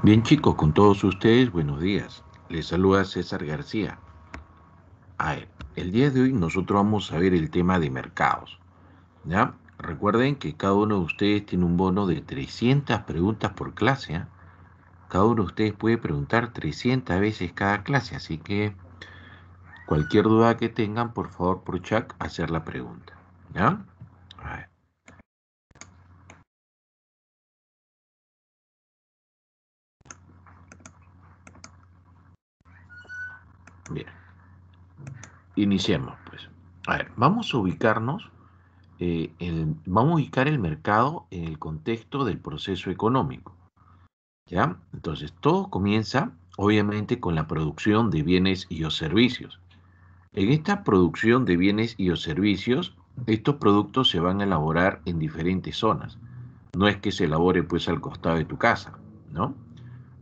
Bien chicos, con todos ustedes, buenos días. Les saluda César García. A el día de hoy nosotros vamos a ver el tema de mercados. ¿ya? Recuerden que cada uno de ustedes tiene un bono de 300 preguntas por clase. ¿ah? Cada uno de ustedes puede preguntar 300 veces cada clase, así que cualquier duda que tengan, por favor, por chat, hacer la pregunta. ¿ya? Bien. Iniciemos, pues. A ver, vamos a ubicarnos, eh, vamos a ubicar el mercado en el contexto del proceso económico. ¿Ya? Entonces, todo comienza, obviamente, con la producción de bienes y o servicios. En esta producción de bienes y o servicios, estos productos se van a elaborar en diferentes zonas. No es que se elabore, pues, al costado de tu casa, ¿no?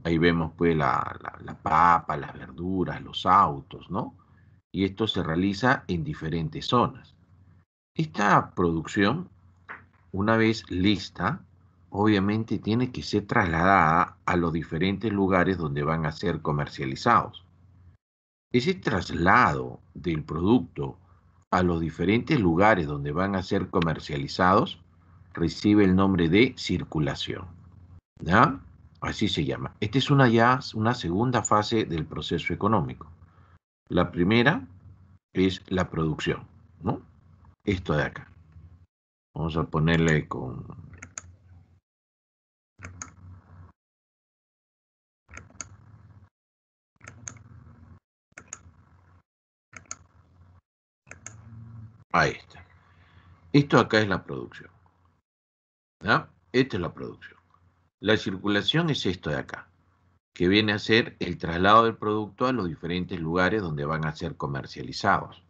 Ahí vemos pues la, papa, las verduras, los autos, ¿no? Y esto se realiza en diferentes zonas. Esta producción, una vez lista, obviamente tiene que ser trasladada a los diferentes lugares donde van a ser comercializados. Ese traslado del producto a los diferentes lugares donde van a ser comercializados recibe el nombre de circulación. ¿Ya? así se llama. Esta es una ya una segunda fase del proceso económico. La primera es la producción, ¿no? Esto de acá. Vamos a ponerle con Ahí está. Esto acá es la producción. ¿Ya? Esta es la producción. La circulación es esto de acá, que viene a ser el traslado del producto a los diferentes lugares donde van a ser comercializados.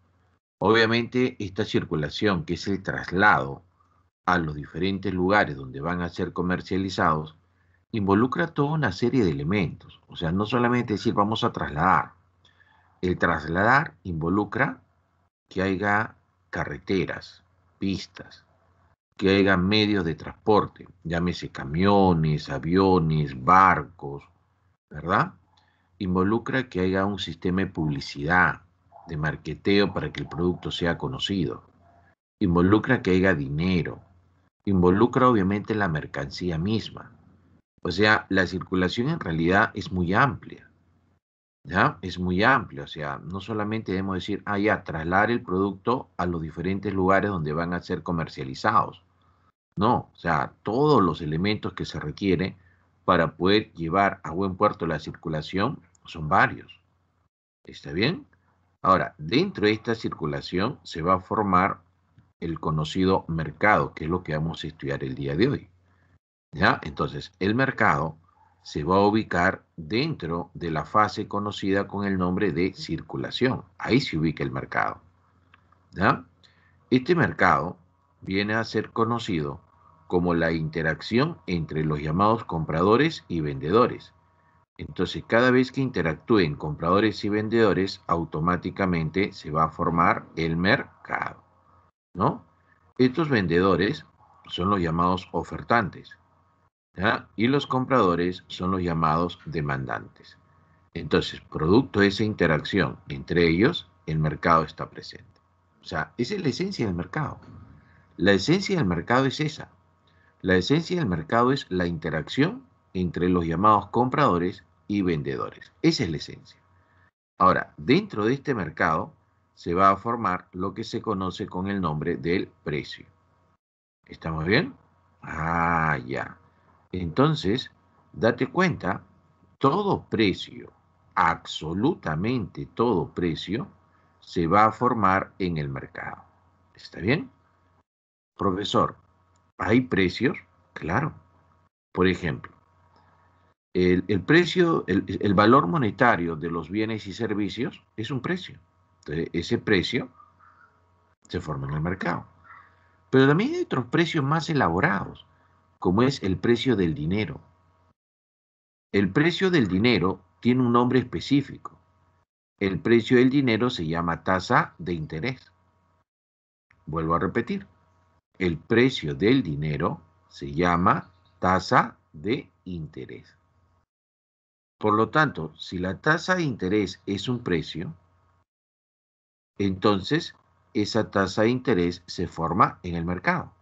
Obviamente, esta circulación, que es el traslado a los diferentes lugares donde van a ser comercializados, involucra toda una serie de elementos. O sea, no solamente decir vamos a trasladar. El trasladar involucra que haya carreteras, pistas, que haya medios de transporte, llámese camiones, aviones, barcos, ¿verdad? Involucra que haya un sistema de publicidad, de marqueteo para que el producto sea conocido. Involucra que haya dinero. Involucra obviamente la mercancía misma. O sea, la circulación en realidad es muy amplia. ¿Ya? Es muy amplia. O sea, no solamente debemos decir, ah, ya, trasladar el producto a los diferentes lugares donde van a ser comercializados, no, o sea, todos los elementos que se requieren para poder llevar a buen puerto la circulación son varios. ¿Está bien? Ahora, dentro de esta circulación se va a formar el conocido mercado, que es lo que vamos a estudiar el día de hoy. ¿Ya? Entonces, el mercado se va a ubicar dentro de la fase conocida con el nombre de circulación. Ahí se ubica el mercado. ¿Ya? Este mercado viene a ser conocido como la interacción entre los llamados compradores y vendedores. Entonces, cada vez que interactúen compradores y vendedores, automáticamente se va a formar el mercado, ¿no? Estos vendedores son los llamados ofertantes y los compradores son los llamados demandantes. Entonces, producto de esa interacción entre ellos, el mercado está presente. O sea, esa es la esencia del mercado. La esencia del mercado es esa. La esencia del mercado es la interacción entre los llamados compradores y vendedores. Esa es la esencia. Ahora, dentro de este mercado se va a formar lo que se conoce con el nombre del precio. ¿Estamos bien? Ah, ya. Entonces, date cuenta, todo precio, absolutamente todo precio, se va a formar en el mercado. ¿Está bien? Profesor, hay precios, claro. Por ejemplo, el, precio, el, valor monetario de los bienes y servicios es un precio. Entonces, ese precio se forma en el mercado. Pero también hay otros precios más elaborados, como es el precio del dinero. El precio del dinero tiene un nombre específico. El precio del dinero se llama tasa de interés. Vuelvo a repetir, el precio del dinero se llama tasa de interés. Por lo tanto, si la tasa de interés es un precio, entonces esa tasa de interés se forma en el mercado.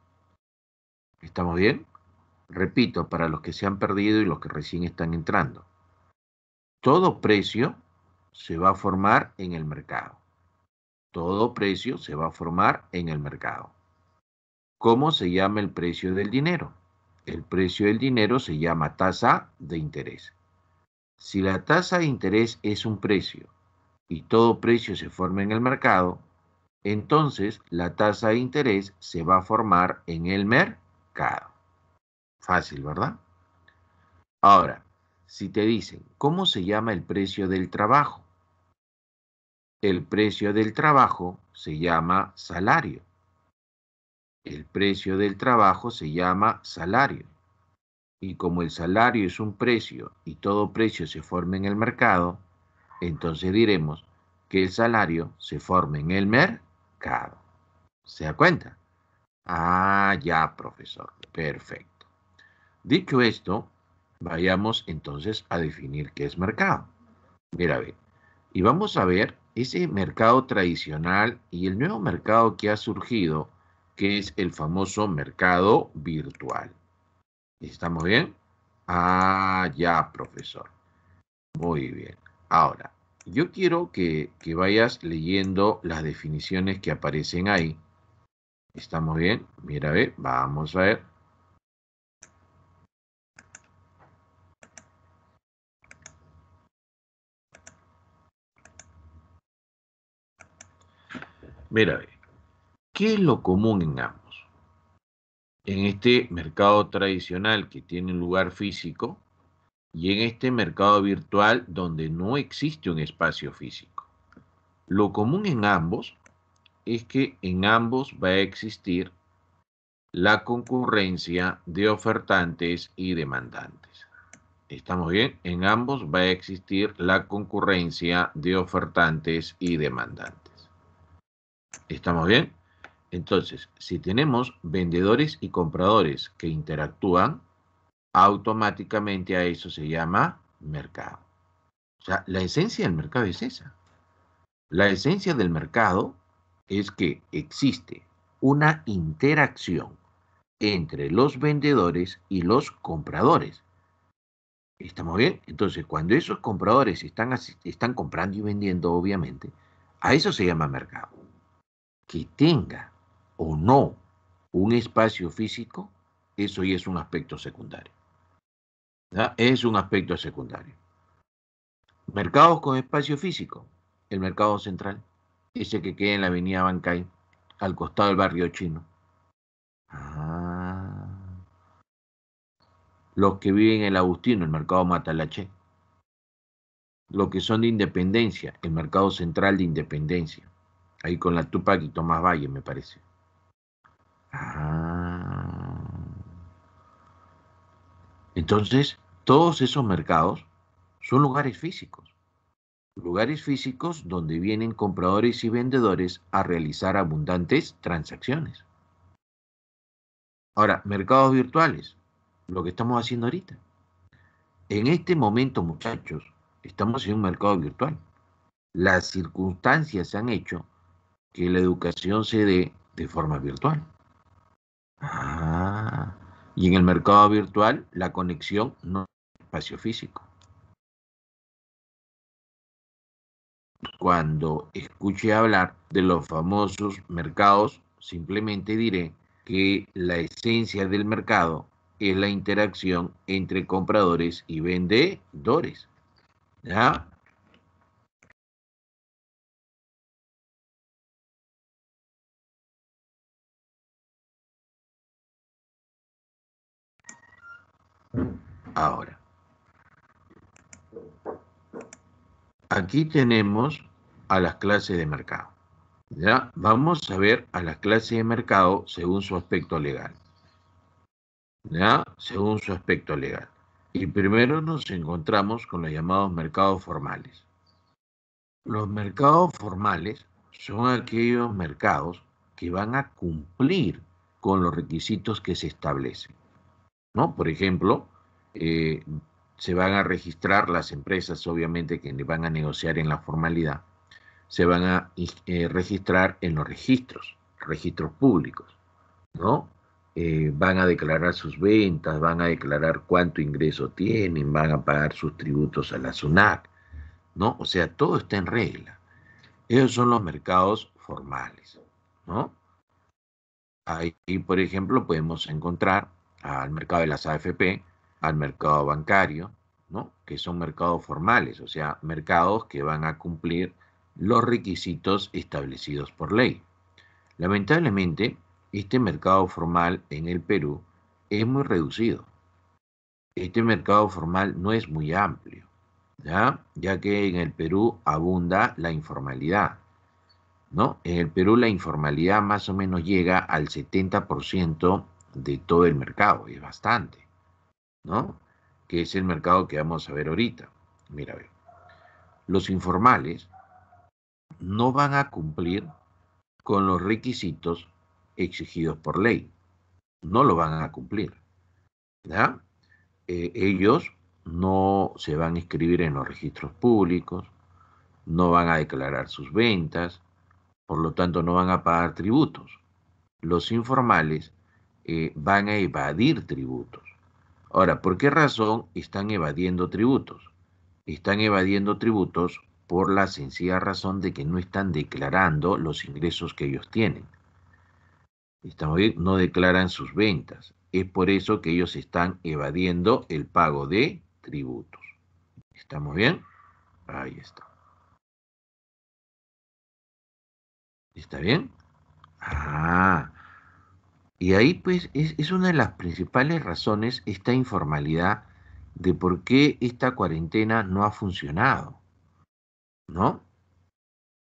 ¿Estamos bien? Repito, para los que se han perdido y los que recién están entrando. Todo precio se va a formar en el mercado. Todo precio se va a formar en el mercado. ¿Cómo se llama el precio del dinero? El precio del dinero se llama tasa de interés. Si la tasa de interés es un precio y todo precio se forma en el mercado, entonces la tasa de interés se va a formar en el mercado. Fácil, ¿verdad? Ahora, si te dicen, ¿cómo se llama el precio del trabajo? El precio del trabajo se llama salario. El precio del trabajo se llama salario. Y como el salario es un precio y todo precio se forma en el mercado, entonces diremos que el salario se forma en el mercado. ¿Se da cuenta? Ah, ya, profesor. Perfecto. Dicho esto, vayamos entonces a definir qué es mercado. Mira, a ver. Y vamos a ver ese mercado tradicional y el nuevo mercado que ha surgido que es el famoso mercado virtual. ¿Estamos bien? Ah, ya, profesor. Muy bien. Ahora, yo quiero que, que, vayas leyendo las definiciones que aparecen ahí. ¿Estamos bien? Mira, ve, vamos a ver. Mira, ve. ¿Qué es lo común en ambos? En este mercado tradicional que tiene lugar físico y en este mercado virtual donde no existe un espacio físico. Lo común en ambos es que en ambos va a existir la concurrencia de ofertantes y demandantes. ¿Estamos bien? En ambos va a existir la concurrencia de ofertantes y demandantes. ¿Estamos bien? Entonces, si tenemos vendedores y compradores que interactúan, automáticamente a eso se llama mercado. O sea, la esencia del mercado es esa. La esencia del mercado es que existe una interacción entre los vendedores y los compradores. ¿Estamos bien? Entonces, cuando esos compradores están, comprando y vendiendo, obviamente, a eso se llama mercado. Que tenga o no un espacio físico, eso ya es un aspecto secundario. Es un aspecto secundario. Mercados con espacio físico. El mercado central, ese que queda en la avenida Bancay, al costado del barrio chino. Ah. Los que viven en el Agustino, el mercado Matalache. Los que son de Independencia, el mercado central de Independencia. Ahí con la Tupac y Tomás Valle, me parece. Ah. Entonces, todos esos mercados son lugares físicos. Lugares físicos donde vienen compradores y vendedores a realizar abundantes transacciones. Ahora, mercados virtuales, lo que estamos haciendo ahorita. En este momento, muchachos, estamos en un mercado virtual. Las circunstancias han hecho que la educación se dé de forma virtual. Ah, y en el mercado virtual la conexión no es espacio físico. Cuando escuche hablar de los famosos mercados, simplemente diré que la esencia del mercado es la interacción entre compradores y vendedores. ¿Ya? ahora. Aquí tenemos a las clases de mercado. Ya vamos a ver a las clases de mercado según su aspecto legal. ¿Ya? Según su aspecto legal. Y primero nos encontramos con los llamados mercados formales. Los mercados formales son aquellos mercados que van a cumplir con los requisitos que se establecen. ¿no? Por ejemplo, eh, se van a registrar las empresas, obviamente, que van a negociar en la formalidad, se van a eh, registrar en los registros, registros públicos, ¿no? Eh, van a declarar sus ventas, van a declarar cuánto ingreso tienen, van a pagar sus tributos a la SUNAC, ¿no? O sea, todo está en regla. Esos son los mercados formales, ¿no? Ahí, por ejemplo, podemos encontrar al mercado de las AFP, al mercado bancario, ¿no? que son mercados formales, o sea, mercados que van a cumplir los requisitos establecidos por ley. Lamentablemente, este mercado formal en el Perú es muy reducido. Este mercado formal no es muy amplio, ¿ya? ya que en el Perú abunda la informalidad. ¿no? En el Perú la informalidad más o menos llega al 70% de todo el mercado, y es bastante, ¿no? Que es el mercado que vamos a ver ahorita. Mira, ve. los informales no van a cumplir con los requisitos exigidos por ley. No lo van a cumplir. ¿Ya? Eh, ellos no se van a inscribir en los registros públicos, no van a declarar sus ventas, por lo tanto no van a pagar tributos. Los informales eh, van a evadir tributos. Ahora, ¿por qué razón están evadiendo tributos? Están evadiendo tributos por la sencilla razón de que no están declarando los ingresos que ellos tienen. Estamos bien, no declaran sus ventas. Es por eso que ellos están evadiendo el pago de tributos. ¿Estamos bien? Ahí está. ¿Está bien? Ah, y ahí pues es, una de las principales razones esta informalidad de por qué esta cuarentena no ha funcionado. ¿No?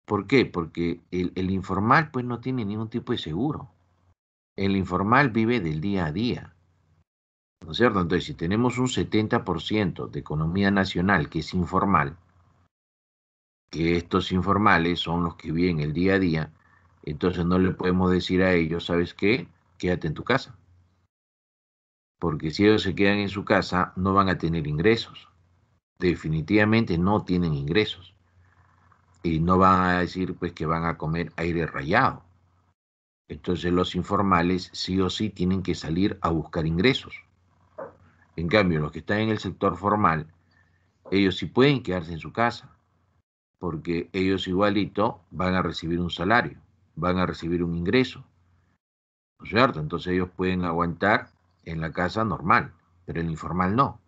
¿Por qué? Porque el, el, informal pues no tiene ningún tipo de seguro. El informal vive del día a día. ¿No es cierto? Entonces, si tenemos un 70% de economía nacional que es informal, que estos informales son los que viven el día a día, entonces no le podemos decir a ellos, ¿sabes qué? quédate en tu casa. Porque si ellos se quedan en su casa, no van a tener ingresos. Definitivamente no tienen ingresos. Y no van a decir pues que van a comer aire rayado. Entonces los informales sí o sí tienen que salir a buscar ingresos. En cambio, los que están en el sector formal, ellos sí pueden quedarse en su casa, porque ellos igualito van a recibir un salario, van a recibir un ingreso cierto? Entonces ellos pueden aguantar en la casa normal, pero el informal no.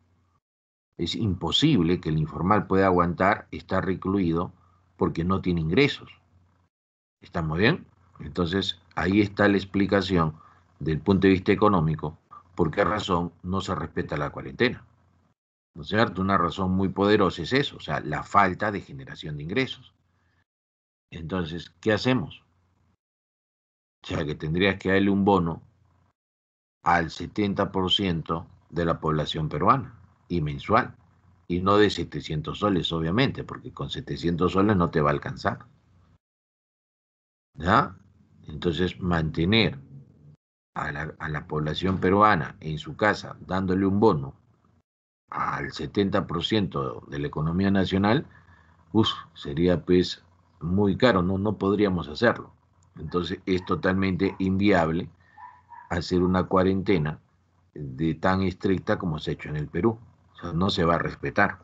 Es imposible que el informal pueda aguantar estar recluido porque no tiene ingresos. ¿Está muy bien? Entonces ahí está la explicación del punto de vista económico por qué razón no se respeta la cuarentena. ¿No es cierto? Una razón muy poderosa es eso, o sea, la falta de generación de ingresos. Entonces, ¿qué hacemos? O sea que tendrías que darle un bono al 70% de la población peruana y mensual. Y no de 700 soles, obviamente, porque con 700 soles no te va a alcanzar. ¿Ya? Entonces, mantener a la, población peruana en su casa dándole un bono al 70% de la economía nacional, sería pues muy caro, no, no podríamos hacerlo. Entonces es totalmente inviable hacer una cuarentena de tan estricta como se ha hecho en el Perú. O sea, no se va a respetar.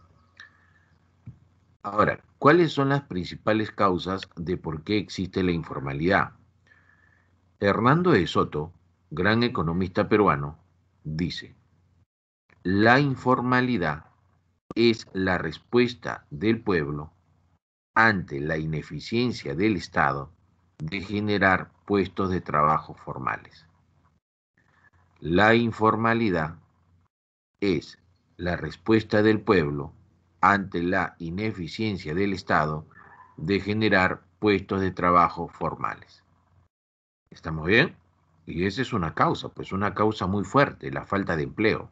Ahora, ¿cuáles son las principales causas de por qué existe la informalidad? Hernando de Soto, gran economista peruano, dice, la informalidad es la respuesta del pueblo ante la ineficiencia del Estado de generar puestos de trabajo formales. La informalidad es la respuesta del pueblo ante la ineficiencia del Estado de generar puestos de trabajo formales. ¿Estamos bien? Y esa es una causa, pues una causa muy fuerte, la falta de empleo.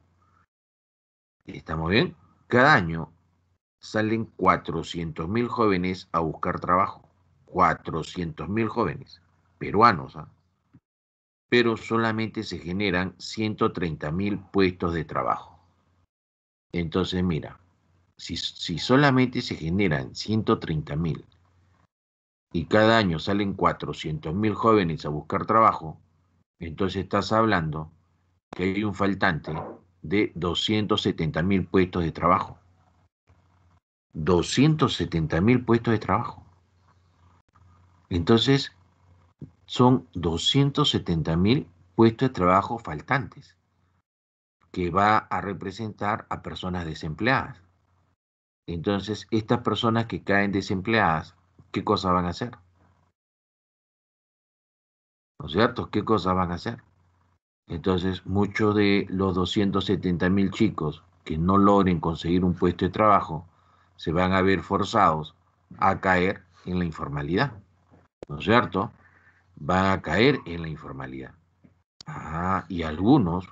¿Estamos bien? Cada año salen 400.000 jóvenes a buscar trabajo. 400.000 jóvenes peruanos, ¿ah? pero solamente se generan 130.000 puestos de trabajo. Entonces, mira, si, si solamente se generan 130.000 y cada año salen 400.000 jóvenes a buscar trabajo, entonces estás hablando que hay un faltante de mil puestos de trabajo. mil puestos de trabajo. Entonces, son 270 mil puestos de trabajo faltantes que va a representar a personas desempleadas. Entonces, estas personas que caen desempleadas, ¿qué cosa van a hacer? ¿No es cierto? ¿Qué cosa van a hacer? Entonces, muchos de los 270 mil chicos que no logren conseguir un puesto de trabajo se van a ver forzados a caer en la informalidad. ¿no es cierto?, van a caer en la informalidad. y algunos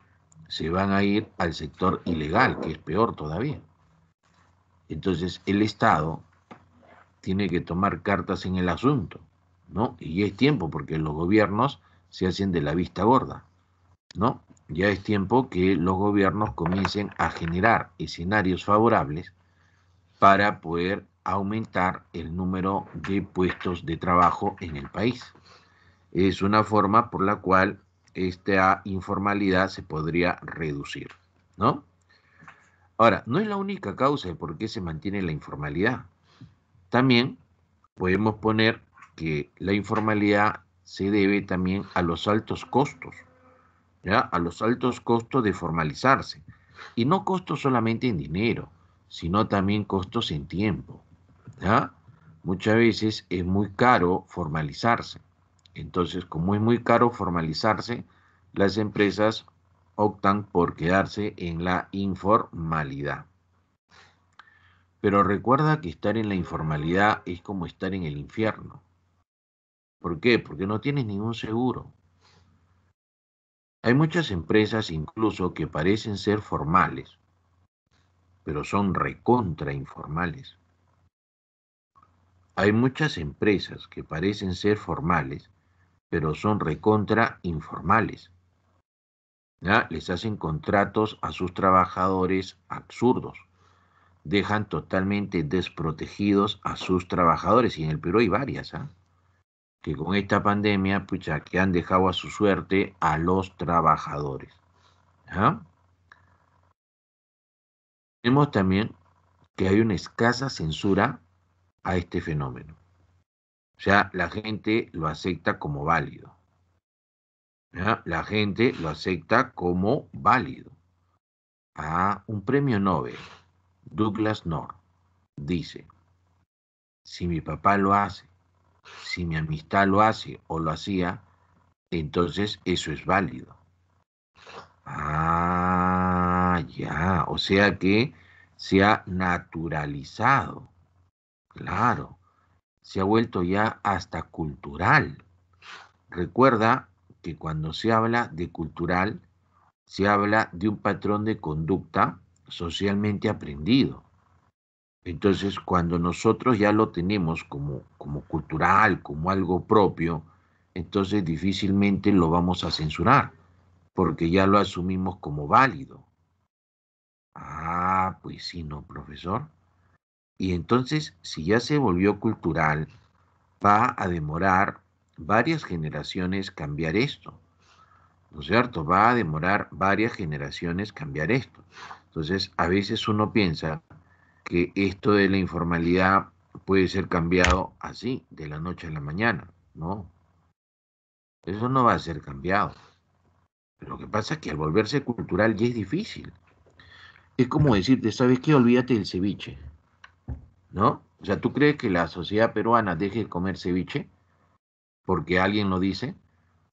se van a ir al sector ilegal, que es peor todavía. Entonces, el Estado tiene que tomar cartas en el asunto, ¿no? Y es tiempo, porque los gobiernos se hacen de la vista gorda, ¿no? Ya es tiempo que los gobiernos comiencen a generar escenarios favorables para poder aumentar el número de puestos de trabajo en el país. Es una forma por la cual esta informalidad se podría reducir, ¿no? Ahora, no es la única causa de por qué se mantiene la informalidad. También podemos poner que la informalidad se debe también a los altos costos, ¿ya? a los altos costos de formalizarse. Y no costos solamente en dinero, sino también costos en tiempo. Muchas veces es muy caro formalizarse. Entonces, como es muy caro formalizarse, las empresas optan por quedarse en la informalidad. Pero recuerda que estar en la informalidad es como estar en el infierno. ¿Por qué? Porque no tienes ningún seguro. Hay muchas empresas incluso que parecen ser formales, pero son recontra informales. Hay muchas empresas que parecen ser formales, pero son recontra informales. Les hacen contratos a sus trabajadores absurdos. Dejan totalmente desprotegidos a sus trabajadores. Y en el Perú hay varias, ¿ah? que con esta pandemia, pucha, que han dejado a su suerte a los trabajadores. Vemos también que hay una escasa censura a este fenómeno. Ya la gente lo acepta como válido. La gente lo acepta como válido. A un premio Nobel, Douglas North, dice, si mi papá lo hace, si mi amistad lo hace o lo hacía, entonces eso es válido. Ah, ya, o sea que se ha naturalizado Claro, se ha vuelto ya hasta cultural. Recuerda que cuando se habla de cultural, se habla de un patrón de conducta socialmente aprendido. Entonces, cuando nosotros ya lo tenemos como, como cultural, como algo propio, entonces difícilmente lo vamos a censurar, porque ya lo asumimos como válido. Ah, pues sí, ¿no, profesor? Y entonces, si ya se volvió cultural, va a demorar varias generaciones cambiar esto. ¿No es cierto? Va a demorar varias generaciones cambiar esto. Entonces, a veces uno piensa que esto de la informalidad puede ser cambiado así, de la noche a la mañana. No. Eso no va a ser cambiado. Lo que pasa es que al volverse cultural ya es difícil. Es como decirte, ¿sabes qué? Olvídate del ceviche. ¿no? O sea, ¿tú crees que la sociedad peruana deje de comer ceviche? Porque alguien lo dice,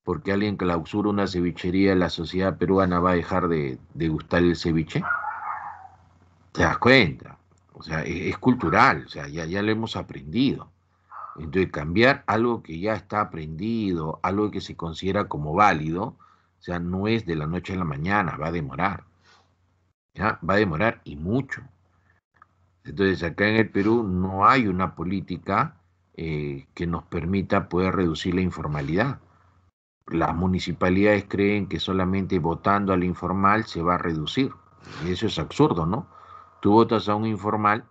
porque alguien clausura una cevichería, la sociedad peruana va a dejar de, gustar el ceviche. ¿Te das cuenta? O sea, es, cultural, o sea, ya, ya lo hemos aprendido. Entonces, cambiar algo que ya está aprendido, algo que se considera como válido, o sea, no es de la noche a la mañana, va a demorar. ¿ya? Va a demorar y mucho. Entonces, acá en el Perú no hay una política eh, que nos permita poder reducir la informalidad. Las municipalidades creen que solamente votando al informal se va a reducir. Y eso es absurdo, ¿no? Tú votas a un informal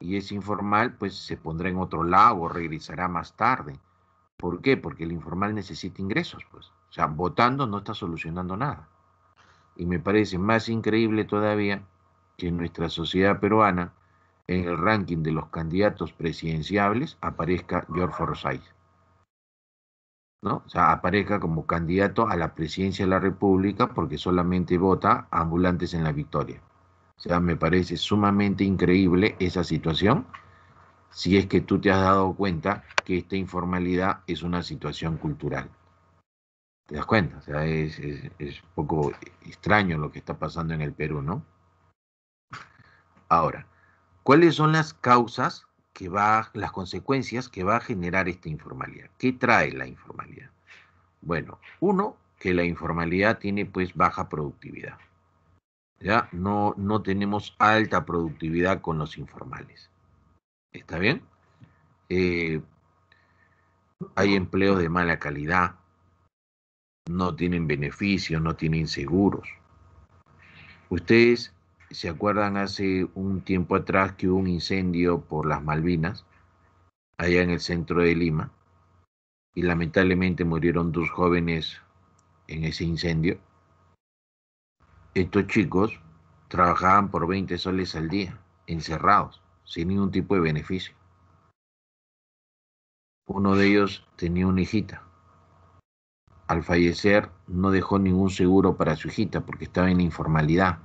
y ese informal pues se pondrá en otro lado o regresará más tarde. ¿Por qué? Porque el informal necesita ingresos, pues. O sea, votando no está solucionando nada. Y me parece más increíble todavía que en nuestra sociedad peruana en el ranking de los candidatos presidenciales aparezca George Forsyth. ¿no? O sea, aparezca como candidato a la presidencia de la República porque solamente vota ambulantes en la victoria. O sea, me parece sumamente increíble esa situación si es que tú te has dado cuenta que esta informalidad es una situación cultural. ¿Te das cuenta? O sea, es, es un poco extraño lo que está pasando en el Perú, ¿no? Ahora, ¿Cuáles son las causas que va, las consecuencias que va a generar esta informalidad? ¿Qué trae la informalidad? Bueno, uno, que la informalidad tiene pues baja productividad. ¿Ya? No, no tenemos alta productividad con los informales. ¿Está bien? Eh, hay empleos de mala calidad, no tienen beneficios, no tienen seguros. Ustedes se acuerdan hace un tiempo atrás que hubo un incendio por las Malvinas, allá en el centro de Lima, y lamentablemente murieron dos jóvenes en ese incendio. Estos chicos trabajaban por 20 soles al día, encerrados, sin ningún tipo de beneficio. Uno de ellos tenía una hijita. Al fallecer no dejó ningún seguro para su hijita porque estaba en informalidad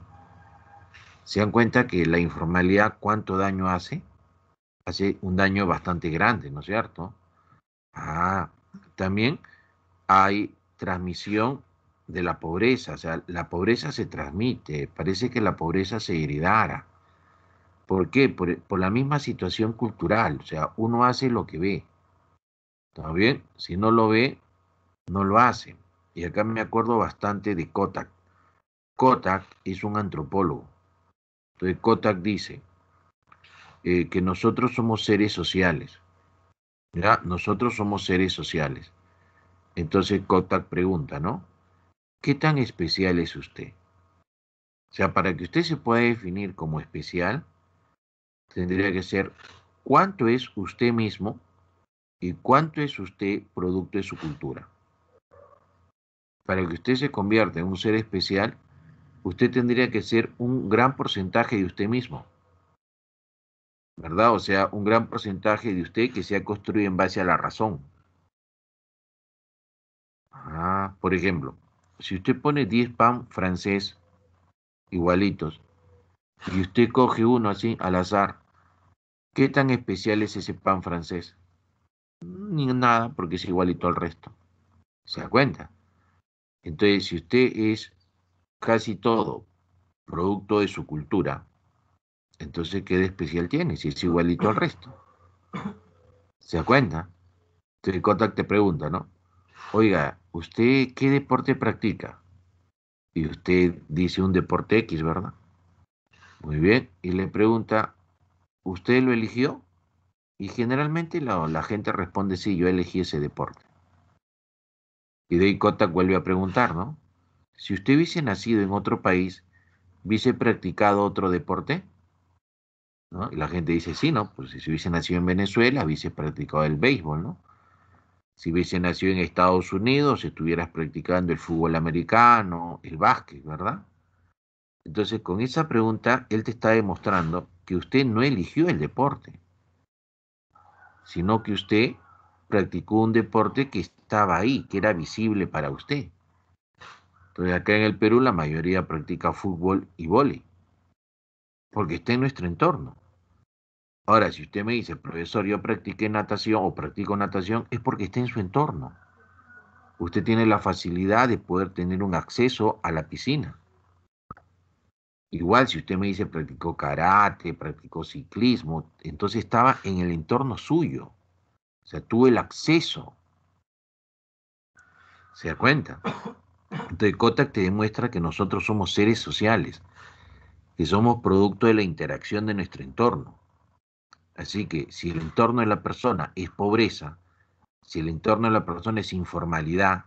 se dan cuenta que la informalidad cuánto daño hace, hace un daño bastante grande, ¿no es cierto? Ah, también hay transmisión de la pobreza, o sea, la pobreza se transmite, parece que la pobreza se heredara. ¿Por qué? Por, la misma situación cultural, o sea, uno hace lo que ve. ¿Está bien? Si no lo ve, no lo hace. Y acá me acuerdo bastante de Kotak. Kotak es un antropólogo entonces Kotak dice eh, que nosotros somos seres sociales. ¿ya? Nosotros somos seres sociales. Entonces Kotak pregunta, ¿no? ¿Qué tan especial es usted? O sea, para que usted se pueda definir como especial, tendría que ser cuánto es usted mismo y cuánto es usted producto de su cultura. Para que usted se convierta en un ser especial, usted tendría que ser un gran porcentaje de usted mismo. ¿Verdad? O sea, un gran porcentaje de usted que se ha construido en base a la razón. Ah, por ejemplo, si usted pone 10 pan francés igualitos y usted coge uno así al azar, ¿qué tan especial es ese pan francés? Ni nada, porque es igualito al resto. ¿Se da cuenta? Entonces, si usted es casi todo producto de su cultura, entonces ¿qué de especial tiene si es igualito al resto? ¿Se da cuenta? Entonces te pregunta, ¿no? Oiga, ¿usted qué deporte practica? Y usted dice un deporte X, ¿verdad? Muy bien, y le pregunta, ¿usted lo eligió? Y generalmente la, gente responde, sí, yo elegí ese deporte. Y de ahí Kotak vuelve a preguntar, ¿no? si usted hubiese nacido en otro país, ¿hubiese practicado otro deporte? la gente dice, sí, ¿no? Pues si hubiese nacido en Venezuela, hubiese practicado el béisbol, ¿no? Si hubiese nacido en Estados Unidos, estuvieras practicando el fútbol americano, el básquet, ¿verdad? Entonces, con esa pregunta, él te está demostrando que usted no eligió el deporte, sino que usted practicó un deporte que estaba ahí, que era visible para usted. Entonces acá en el Perú la mayoría practica fútbol y vóley, porque está en nuestro entorno. Ahora, si usted me dice, profesor, yo practiqué natación o practico natación, es porque está en su entorno. Usted tiene la facilidad de poder tener un acceso a la piscina. Igual si usted me dice practicó karate, practicó ciclismo, entonces estaba en el entorno suyo. O sea, tuvo el acceso. ¿Se da cuenta? Entonces, Kotak te demuestra que nosotros somos seres sociales, que somos producto de la interacción de nuestro entorno. Así que si el entorno de la persona es pobreza, si el entorno de la persona es informalidad,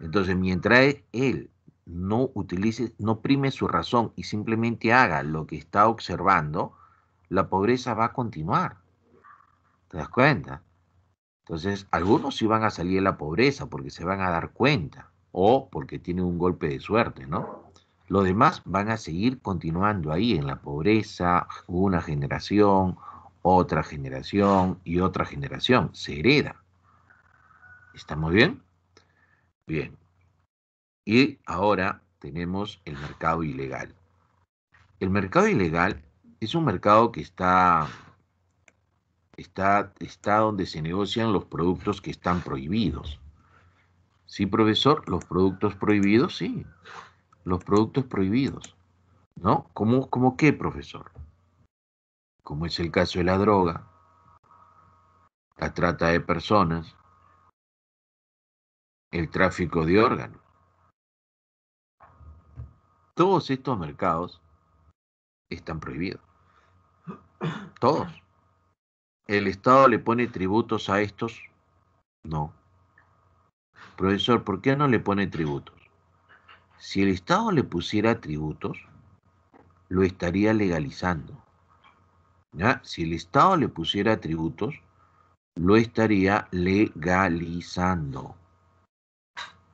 entonces mientras él no utilice, no prime su razón y simplemente haga lo que está observando, la pobreza va a continuar. ¿Te das cuenta? Entonces, algunos sí van a salir de la pobreza porque se van a dar cuenta o porque tiene un golpe de suerte, ¿no? Los demás van a seguir continuando ahí en la pobreza, una generación, otra generación y otra generación. Se hereda. ¿Estamos bien? Bien. Y ahora tenemos el mercado ilegal. El mercado ilegal es un mercado que está, está, está donde se negocian los productos que están prohibidos. Sí, profesor, los productos prohibidos, sí. Los productos prohibidos. ¿No? ¿Cómo, cómo qué, profesor? Como es el caso de la droga, la trata de personas, el tráfico de órganos. Todos estos mercados están prohibidos. Todos. ¿El Estado le pone tributos a estos? No. Profesor, ¿por qué no le pone tributos? Si el Estado le pusiera tributos, lo estaría legalizando. Si el Estado le pusiera tributos, lo estaría legalizando.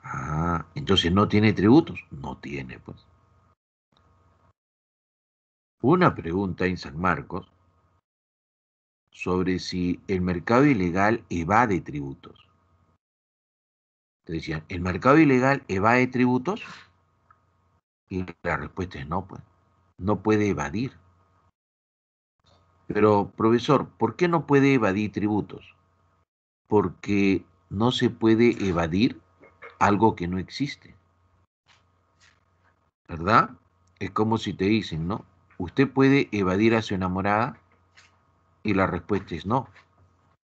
Ah, entonces no tiene tributos. No tiene, pues. Una pregunta en San Marcos sobre si el mercado ilegal evade tributos. Te decían, ¿el mercado ilegal evade tributos? Y la respuesta es no, pues. No puede evadir. Pero, profesor, ¿por qué no puede evadir tributos? Porque no se puede evadir algo que no existe. ¿Verdad? Es como si te dicen, ¿no? ¿Usted puede evadir a su enamorada? Y la respuesta es no,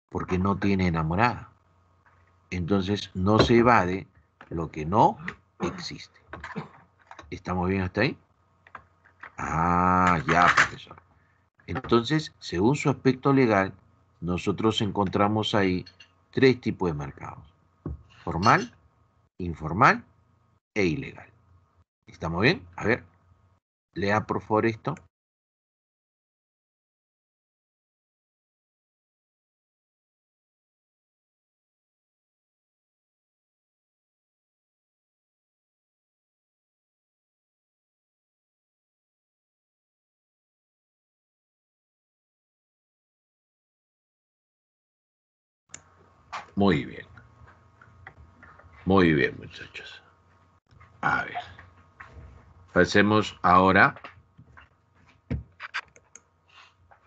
porque no tiene enamorada. Entonces no se evade lo que no existe. ¿Estamos bien hasta ahí? Ah, ya, profesor. Entonces, según su aspecto legal, nosotros encontramos ahí tres tipos de mercados. Formal, informal e ilegal. ¿Estamos bien? A ver, lea por favor esto. Muy bien. Muy bien, muchachos. A ver. Pasemos ahora.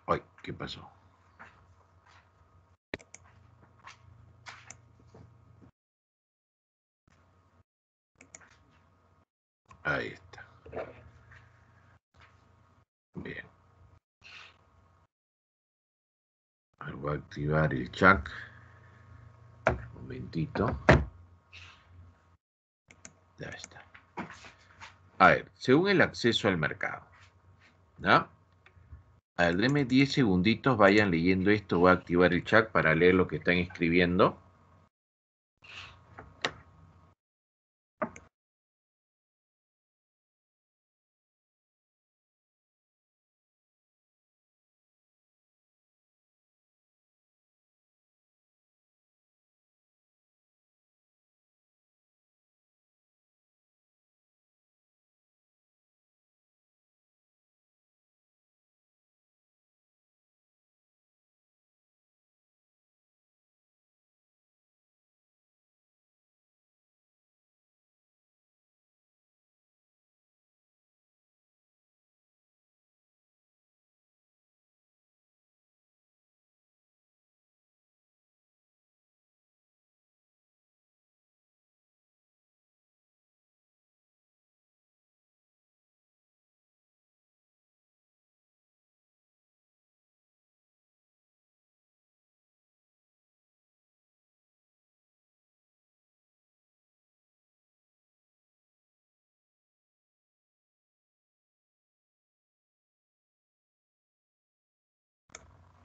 Ay, ¿qué pasó? Ahí está. Bien. Voy a activar el chat. Ya está. A ver, según el acceso al mercado. ¿no? A 10 segunditos, vayan leyendo esto. Voy a activar el chat para leer lo que están escribiendo.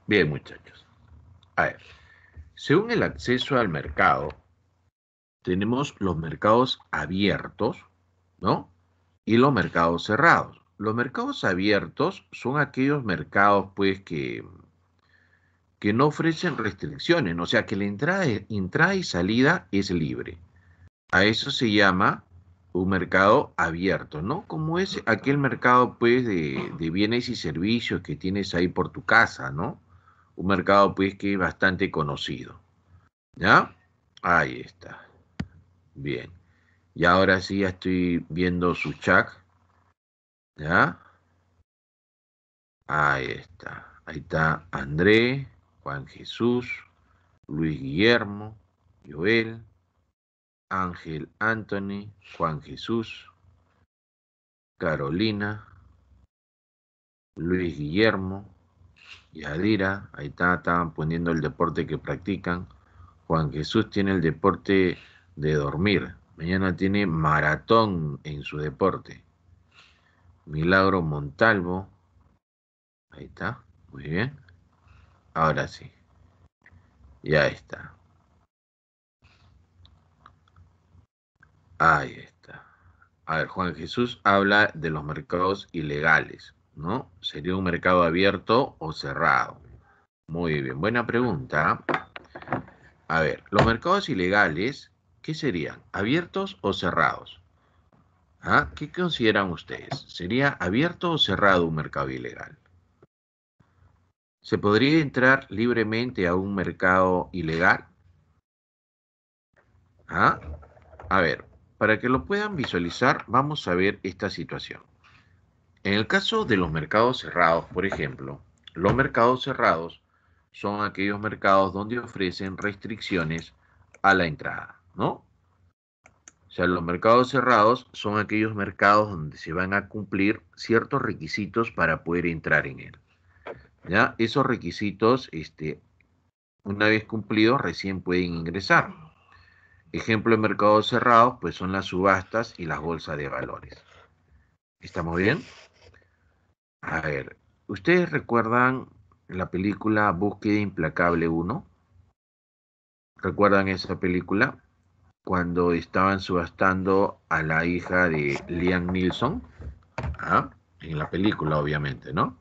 Bien, muchachos. A ver, según el acceso al mercado, tenemos los mercados abiertos, ¿no? Y los mercados cerrados. Los mercados abiertos son aquellos mercados, pues, que, que no ofrecen restricciones, o sea, que la entrada, e, entrada y salida es libre. A eso se llama un mercado abierto, ¿no? Como es aquel mercado, pues, de, de bienes y servicios que tienes ahí por tu casa, ¿no? un mercado pues que bastante conocido. ¿Ya? Ahí está. Bien. Y ahora sí ya estoy viendo su chat. ¿Ya? Ahí está. Ahí está André, Juan Jesús, Luis Guillermo, Joel, Ángel Anthony, Juan Jesús, Carolina, Luis Guillermo, y ahí está, estaban poniendo el deporte que practican. Juan Jesús tiene el deporte de dormir. Mañana tiene maratón en su deporte. Milagro Montalvo. Ahí está. Muy bien. Ahora sí. Ya está. Ahí está. A ver, Juan Jesús habla de los mercados ilegales. ¿Sería un mercado abierto o cerrado? Muy bien, buena pregunta. A ver, los mercados ilegales, ¿qué serían? ¿Abiertos o cerrados? ¿Ah? ¿Qué consideran ustedes? ¿Sería abierto o cerrado un mercado ilegal? ¿Se podría entrar libremente a un mercado ilegal? ¿Ah? A ver, para que lo puedan visualizar, vamos a ver esta situación. En el caso de los mercados cerrados, por ejemplo, los mercados cerrados son aquellos mercados donde ofrecen restricciones a la entrada, ¿no? O sea, los mercados cerrados son aquellos mercados donde se van a cumplir ciertos requisitos para poder entrar en él. ¿Ya? Esos requisitos, este, una vez cumplidos, recién pueden ingresar. Ejemplo de mercados cerrados, pues son las subastas y las bolsas de valores. ¿Estamos bien? A ver, ¿ustedes recuerdan la película Búsqueda Implacable 1? ¿Recuerdan esa película? Cuando estaban subastando a la hija de Liam Nilsson. ¿Ah? En la película, obviamente, ¿no?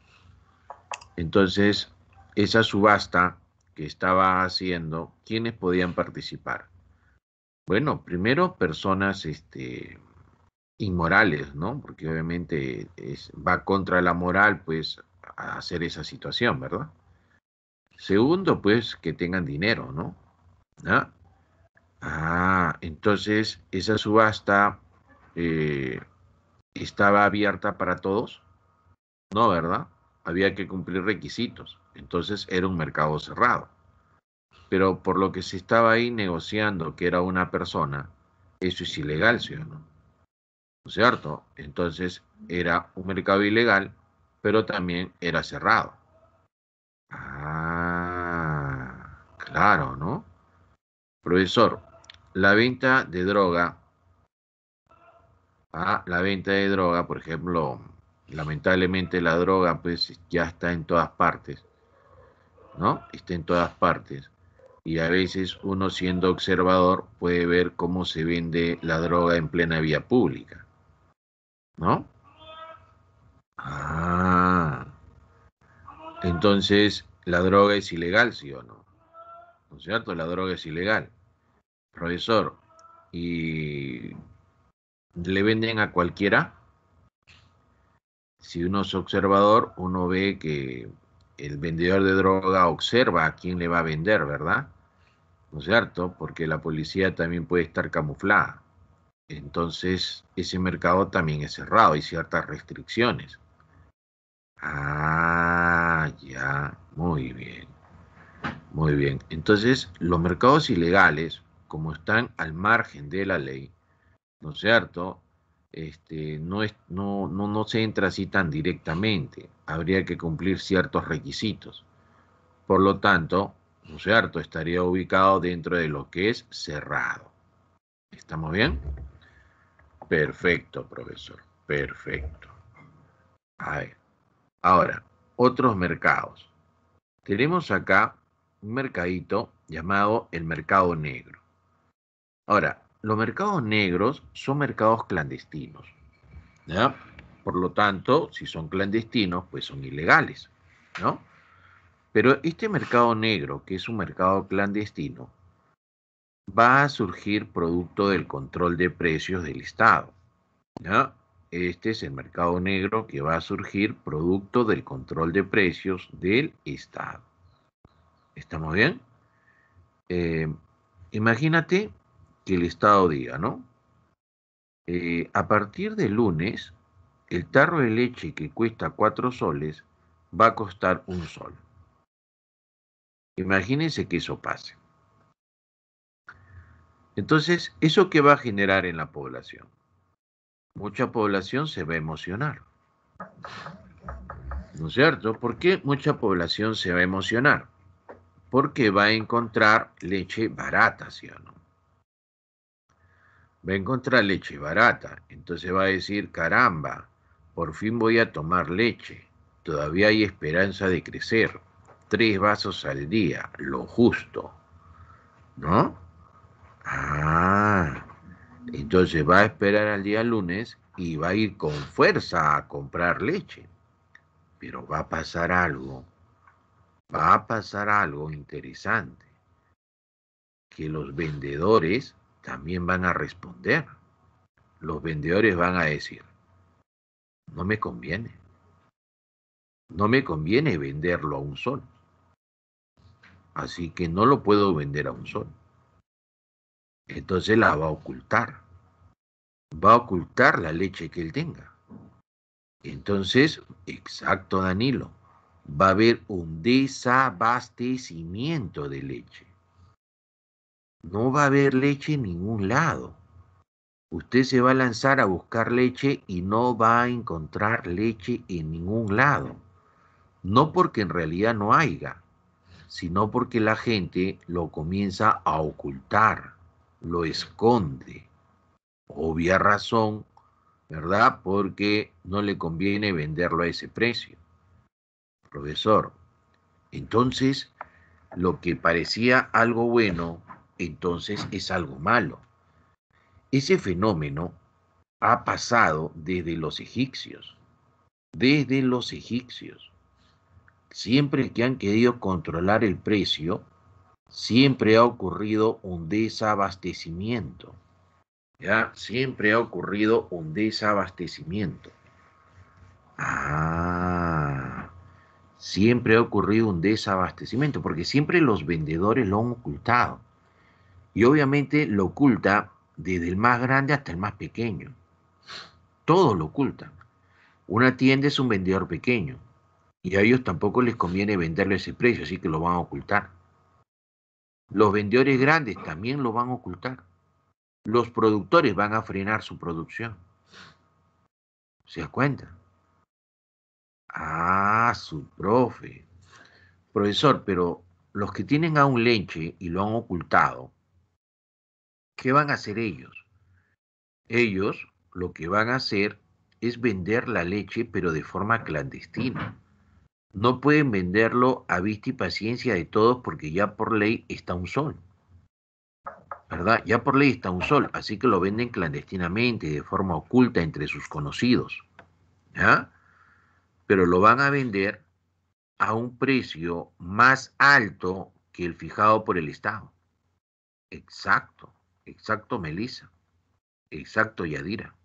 Entonces, esa subasta que estaba haciendo, ¿quiénes podían participar? Bueno, primero personas este, inmorales, ¿no? Porque obviamente va contra la moral, pues, hacer esa situación, ¿verdad? Segundo, pues, que tengan dinero, ¿no? ¿Ah? ah entonces, esa subasta eh, estaba abierta para todos. No, ¿verdad? Había que cumplir requisitos. Entonces era un mercado cerrado. Pero por lo que se estaba ahí negociando que era una persona, eso es ilegal, ¿sí o no? cierto? Entonces era un mercado ilegal, pero también era cerrado. Ah, claro, ¿no? Profesor, la venta de droga, ah, la venta de droga, por ejemplo, lamentablemente la droga pues ya está en todas partes, ¿no? Está en todas partes. Y a veces uno siendo observador puede ver cómo se vende la droga en plena vía pública. ¿no? Ah. Entonces, la droga es ilegal, ¿sí o no? ¿No es cierto? La droga es ilegal. Profesor, ¿y le venden a cualquiera? Si uno es observador, uno ve que el vendedor de droga observa a quién le va a vender, ¿verdad? ¿No es cierto? Porque la policía también puede estar camuflada. Entonces, ese mercado también es cerrado, hay ciertas restricciones. Ah, ya, muy bien. Muy bien. Entonces, los mercados ilegales, como están al margen de la ley, ¿no es cierto? Este, no, no, no se entra así tan directamente. Habría que cumplir ciertos requisitos. Por lo tanto, ¿no es cierto? Estaría ubicado dentro de lo que es cerrado. ¿Estamos bien? Perfecto, profesor, perfecto. A ahora, otros mercados. Tenemos acá un mercadito llamado el mercado negro. Ahora, los mercados negros son mercados clandestinos. Por lo tanto, si son clandestinos, pues son ilegales, ¿no? Pero este mercado negro, que es un mercado clandestino, va a surgir producto del control de precios del Estado. Este es el mercado negro que va a surgir producto del control de precios del Estado. ¿Estamos bien? Eh, imagínate que el Estado diga, ¿no? Eh, a partir de lunes, el tarro de leche que cuesta cuatro soles va a costar un sol. Imagínense que eso pase. Entonces, ¿eso qué va a generar en la población? Mucha población se va a emocionar. ¿No es cierto? ¿Por qué mucha población se va a emocionar? Porque va a encontrar leche barata, ¿sí o no? Va a encontrar leche barata. Entonces va a decir, caramba, por fin voy a tomar leche. Todavía hay esperanza de crecer. Tres vasos al día, lo justo. ¿No? Ah, entonces va a esperar al día lunes y va a ir con fuerza a comprar leche. Pero va a pasar algo, va a pasar algo interesante, que los vendedores también van a responder. Los vendedores van a decir, no me conviene, no me conviene venderlo a un sol. Así que no lo puedo vender a un sol entonces la va a ocultar. Va a ocultar la leche que él tenga. Entonces, exacto Danilo, va a haber un desabastecimiento de leche. No va a haber leche en ningún lado. Usted se va a lanzar a buscar leche y no va a encontrar leche en ningún lado. No porque en realidad no haya, sino porque la gente lo comienza a ocultar lo esconde. Obvia razón, ¿verdad? Porque no le conviene venderlo a ese precio. Profesor, entonces lo que parecía algo bueno, entonces es algo malo. Ese fenómeno ha pasado desde los egipcios, desde los egipcios. Siempre que han querido controlar el precio, siempre ha ocurrido un desabastecimiento. ¿Ya? Siempre ha ocurrido un desabastecimiento. Ah, siempre ha ocurrido un desabastecimiento, porque siempre los vendedores lo han ocultado. Y obviamente lo oculta desde el más grande hasta el más pequeño. Todos lo ocultan. Una tienda es un vendedor pequeño y a ellos tampoco les conviene venderle ese precio, así que lo van a ocultar. Los vendedores grandes también lo van a ocultar. Los productores van a frenar su producción. ¿Se da cuenta? Ah, su profe. Profesor, pero los que tienen a un y lo han ocultado, ¿qué van a hacer ellos? Ellos lo que van a hacer es vender la leche, pero de forma clandestina no pueden venderlo a vista y paciencia de todos porque ya por ley está un sol. ¿Verdad? Ya por ley está un sol, así que lo venden clandestinamente, de forma oculta entre sus conocidos. ¿ya? Pero lo van a vender a un precio más alto que el fijado por el Estado. Exacto, exacto, Melissa. Exacto, Yadira.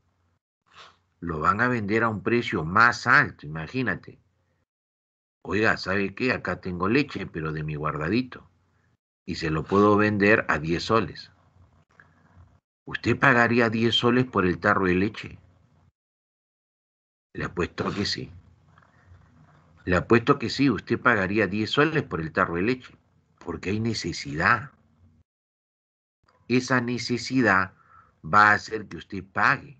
Lo van a vender a un precio más alto, imagínate oiga, ¿sabe qué? Acá tengo leche, pero de mi guardadito, y se lo puedo vender a 10 soles. ¿Usted pagaría 10 soles por el tarro de leche? Le apuesto que sí. Le apuesto que sí, usted pagaría 10 soles por el tarro de leche, porque hay necesidad. Esa necesidad va a hacer que usted pague.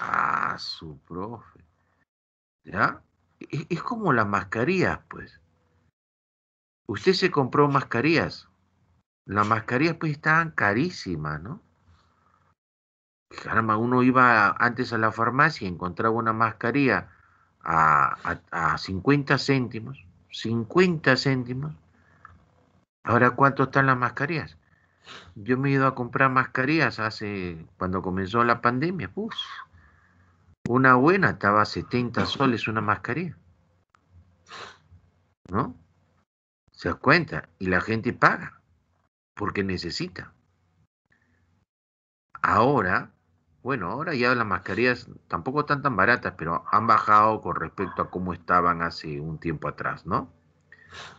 Ah, su profe. ¿Ya? es, como las mascarillas, pues. Usted se compró mascarillas. Las mascarillas pues estaban carísimas, ¿no? Caramba, uno iba antes a la farmacia y encontraba una mascarilla a, 50 céntimos. 50 céntimos. Ahora, ¿cuánto están las mascarillas? Yo me he ido a comprar mascarillas hace cuando comenzó la pandemia. Uf, una buena estaba a 70 soles una mascarilla. ¿No? Se da cuenta y la gente paga porque necesita. Ahora, bueno, ahora ya las mascarillas tampoco están tan baratas, pero han bajado con respecto a cómo estaban hace un tiempo atrás, ¿no?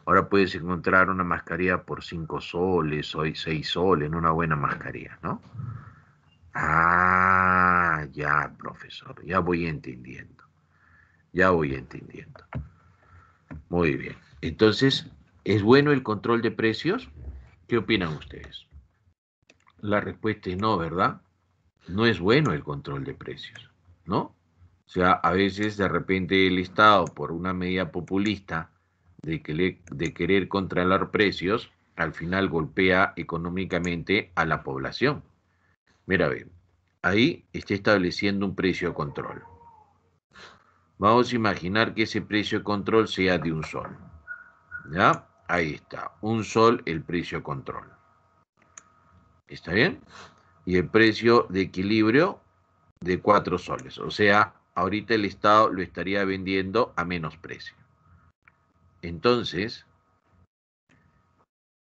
Ahora puedes encontrar una mascarilla por 5 soles o 6 soles, una buena mascarilla, ¿no? Ah, ya, profesor, ya voy entendiendo. Ya voy entendiendo. Muy bien. Entonces, ¿es bueno el control de precios? ¿Qué opinan ustedes? La respuesta es no, ¿verdad? No es bueno el control de precios, ¿no? O sea, a veces de repente el Estado, por una medida populista de, querer controlar precios, al final golpea económicamente a la población Mira bien, ahí está estableciendo un precio de control. Vamos a imaginar que ese precio de control sea de un sol. ¿Ya? Ahí está, un sol el precio de control. ¿Está bien? Y el precio de equilibrio de cuatro soles. O sea, ahorita el Estado lo estaría vendiendo a menos precio. Entonces,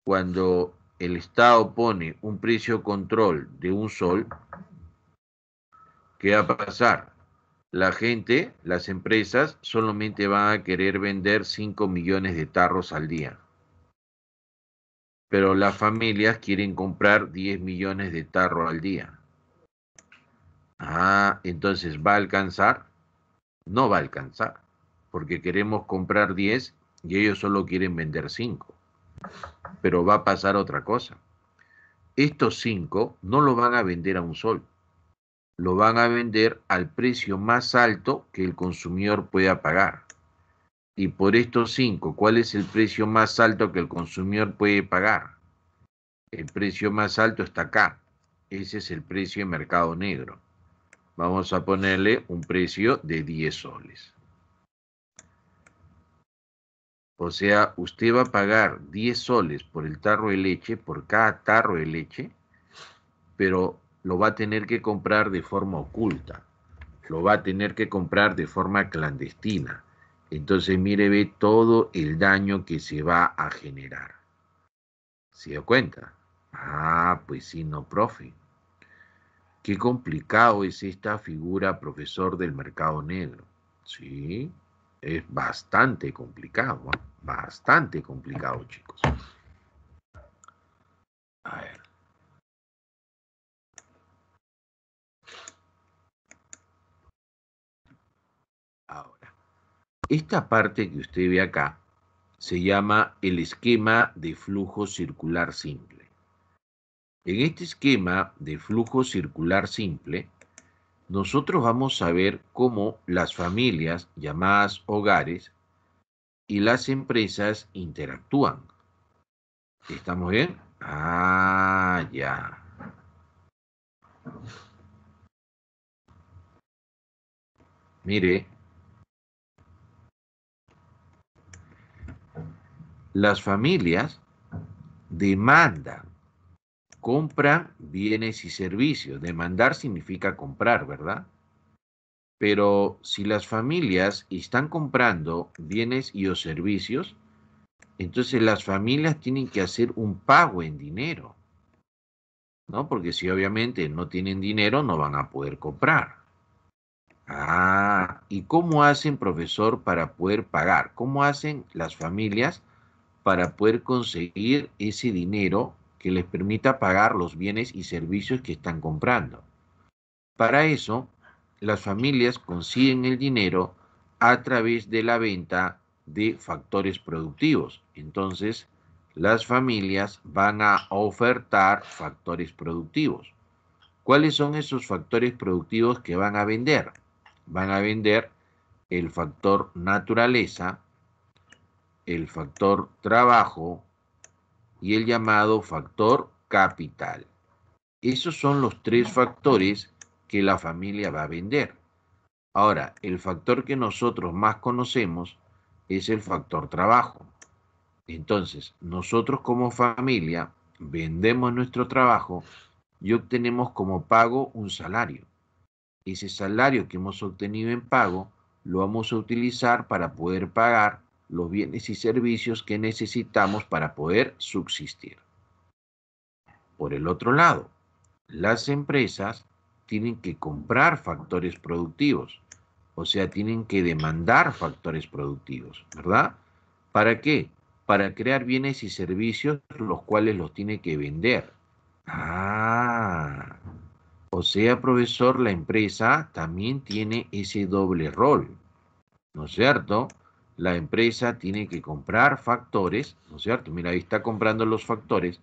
cuando el Estado pone un precio control de un sol, ¿qué va a pasar? La gente, las empresas, solamente van a querer vender 5 millones de tarros al día. Pero las familias quieren comprar 10 millones de tarros al día. Ah, entonces, ¿va a alcanzar? No va a alcanzar, porque queremos comprar 10 y ellos solo quieren vender 5. Pero va a pasar otra cosa. Estos cinco no lo van a vender a un sol. Lo van a vender al precio más alto que el consumidor pueda pagar. Y por estos cinco, ¿cuál es el precio más alto que el consumidor puede pagar? El precio más alto está acá. Ese es el precio de mercado negro. Vamos a ponerle un precio de 10 soles. O sea, usted va a pagar 10 soles por el tarro de leche, por cada tarro de leche, pero lo va a tener que comprar de forma oculta, lo va a tener que comprar de forma clandestina. Entonces, mire, ve todo el daño que se va a generar. ¿Se dio cuenta? Ah, pues sí, no, profe. Qué complicado es esta figura, profesor del mercado negro. Sí es bastante complicado, ¿ah? bastante complicado, chicos. A ver. Ahora, esta parte que usted ve acá se llama el esquema de flujo circular simple. En este esquema de flujo circular simple, nosotros vamos a ver cómo las familias, llamadas hogares, y las empresas interactúan. ¿Estamos bien? Ah, ya. Mire, las familias demandan compra bienes y servicios. Demandar significa comprar, ¿verdad? Pero si las familias están comprando bienes y o servicios, entonces las familias tienen que hacer un pago en dinero. ¿No? Porque si obviamente no tienen dinero, no van a poder comprar. Ah, ¿y cómo hacen, profesor, para poder pagar? ¿Cómo hacen las familias para poder conseguir ese dinero que les permita pagar los bienes y servicios que están comprando. Para eso, las familias consiguen el dinero a través de la venta de factores productivos. Entonces, las familias van a ofertar factores productivos. ¿Cuáles son esos factores productivos que van a vender? Van a vender el factor naturaleza, el factor trabajo, y el llamado factor capital. Esos son los tres factores que la familia va a vender. Ahora, el factor que nosotros más conocemos es el factor trabajo. Entonces, nosotros como familia vendemos nuestro trabajo y obtenemos como pago un salario. Ese salario que hemos obtenido en pago lo vamos a utilizar para poder pagar los bienes y servicios que necesitamos para poder subsistir. Por el otro lado, las empresas tienen que comprar factores productivos, o sea, tienen que demandar factores productivos, ¿verdad? ¿Para qué? Para crear bienes y servicios los cuales los tiene que vender. Ah, o sea, profesor, la empresa también tiene ese doble rol, ¿no es cierto? la empresa tiene que comprar factores, ¿no es cierto? Mira, ahí está comprando los factores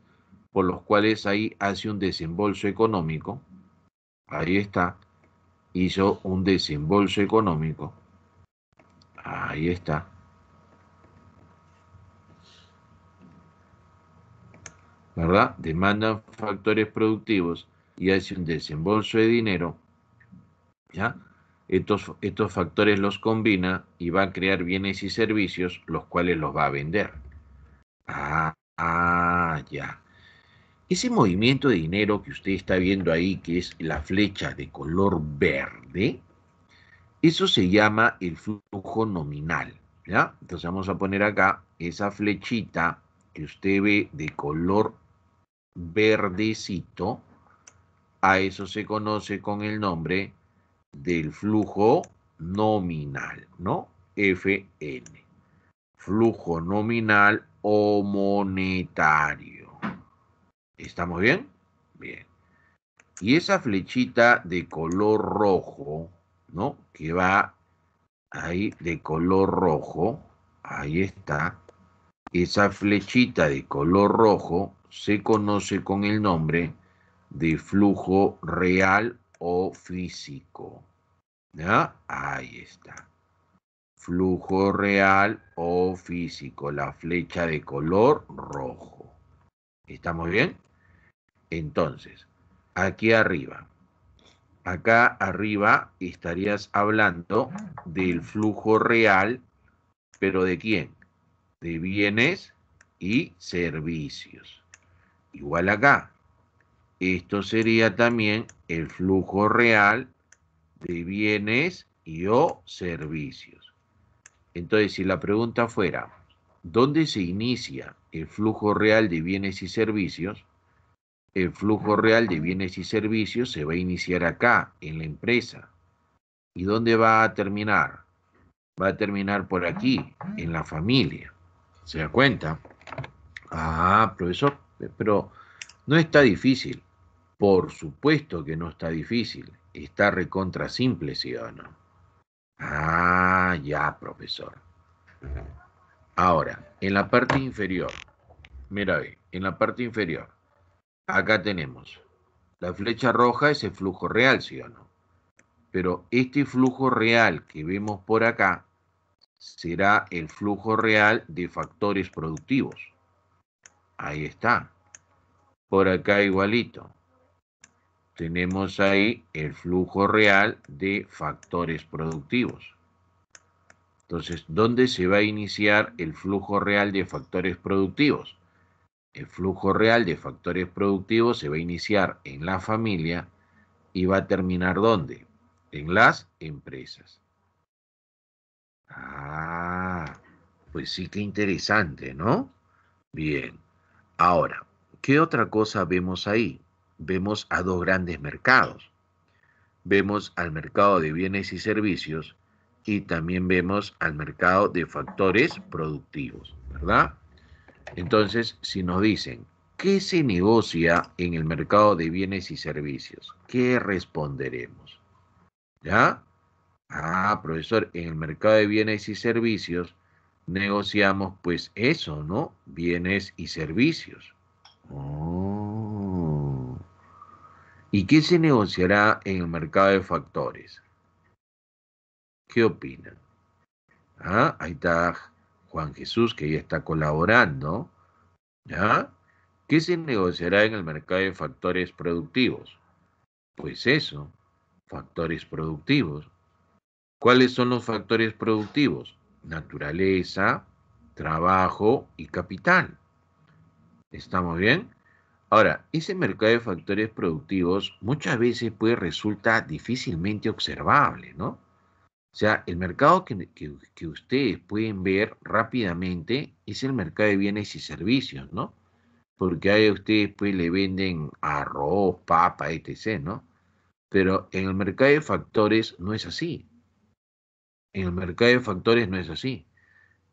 por los cuales ahí hace un desembolso económico. Ahí está. Hizo un desembolso económico. Ahí está. ¿Verdad? Demanda factores productivos y hace un desembolso de dinero. ¿Ya? estos, factores los combina y va a crear bienes y servicios, los cuales los va a vender. Ah, ah, ya. Ese movimiento de dinero que usted está viendo ahí, que es la flecha de color verde, eso se llama el flujo nominal. ¿ya? Entonces vamos a poner acá esa flechita que usted ve de color verdecito. A eso se conoce con el nombre del flujo nominal, ¿no? FN. Flujo nominal o monetario. ¿Estamos bien? Bien. Y esa flechita de color rojo, ¿no? Que va ahí de color rojo, ahí está. Esa flechita de color rojo se conoce con el nombre de flujo real o físico. Ahí está. Flujo real o físico, la flecha de color rojo. ¿Estamos bien? Entonces, aquí arriba, acá arriba estarías hablando del flujo real, pero ¿de quién? De bienes y servicios. Igual acá. Esto sería también el flujo real de bienes y o servicios. Entonces, si la pregunta fuera, ¿dónde se inicia el flujo real de bienes y servicios? El flujo real de bienes y servicios se va a iniciar acá, en la empresa. ¿Y dónde va a terminar? Va a terminar por aquí, en la familia. ¿Se da cuenta? Ah, profesor, pero no está difícil. Por supuesto que no está difícil está recontra simple, ¿sí o no? Ah, ya, profesor. Ahora, en la parte inferior, mira en la parte inferior, acá tenemos, la flecha roja es el flujo real, ¿sí o no? Pero este flujo real que vemos por acá será el flujo real de factores productivos. Ahí está. Por acá igualito tenemos ahí el flujo real de factores productivos. Entonces, ¿dónde se va a iniciar el flujo real de factores productivos? El flujo real de factores productivos se va a iniciar en la familia y va a terminar ¿dónde? En las empresas. Ah, pues sí que interesante, ¿no? Bien. Ahora, ¿qué otra cosa vemos ahí? vemos a dos grandes mercados. Vemos al mercado de bienes y servicios y también vemos al mercado de factores productivos, ¿verdad? Entonces, si nos dicen, ¿qué se negocia en el mercado de bienes y servicios? ¿Qué responderemos? ¿Ya? Ah, profesor, en el mercado de bienes y servicios negociamos pues eso, ¿no? Bienes y servicios. Oh y qué se negociará en el mercado de factores. ¿Qué opinan? ¿Ah? Ahí está Juan Jesús, que ya está colaborando. ¿Qué se negociará en el mercado de factores productivos? Pues eso, factores productivos. ¿Cuáles son los factores productivos? Naturaleza, trabajo y capital. ¿Estamos bien? Ahora, ese mercado de factores productivos muchas veces pues resulta difícilmente observable, ¿no? O sea, el mercado que, ustedes pueden ver rápidamente es el mercado de bienes y servicios, ¿no? Porque ahí ustedes pues le venden arroz, papa, etc., ¿no? Pero en el mercado de factores no es así. En el mercado de factores no es así.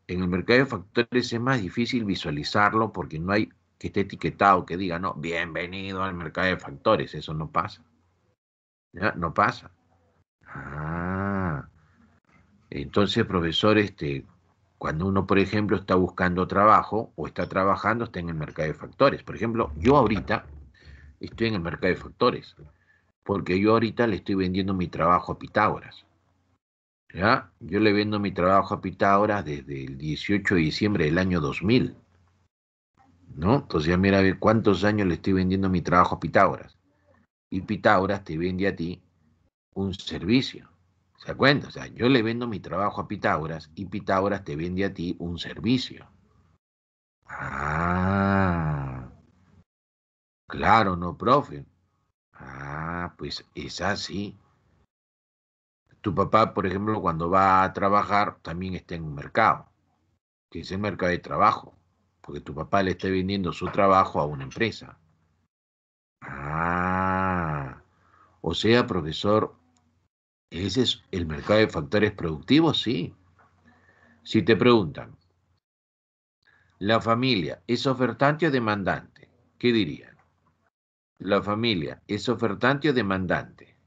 En el mercado de factores es más difícil visualizarlo porque no hay que esté etiquetado, que diga, no, bienvenido al mercado de factores, eso no pasa. ¿Ya? No pasa. Ah. Entonces, profesor, este, cuando uno, por ejemplo, está buscando trabajo o está trabajando, está en el mercado de factores. Por ejemplo, yo ahorita estoy en el mercado de factores, porque yo ahorita le estoy vendiendo mi trabajo a Pitágoras. ¿Ya? Yo le vendo mi trabajo a Pitágoras desde el 18 de diciembre del año 2000. ¿no? Entonces ya mira a ver cuántos años le estoy vendiendo mi trabajo a Pitágoras. Y Pitágoras te vende a ti un servicio. ¿Se da O sea, yo le vendo mi trabajo a Pitágoras y Pitágoras te vende a ti un servicio. Ah, claro, no, profe. Ah, pues es así. Tu papá, por ejemplo, cuando va a trabajar, también está en un mercado, que es el mercado de trabajo porque tu papá le está vendiendo su trabajo a una empresa. Ah, o sea, profesor, ese es el mercado de factores productivos, sí. Si te preguntan, ¿la familia es ofertante o demandante? ¿Qué dirían? ¿La familia es ofertante o demandante?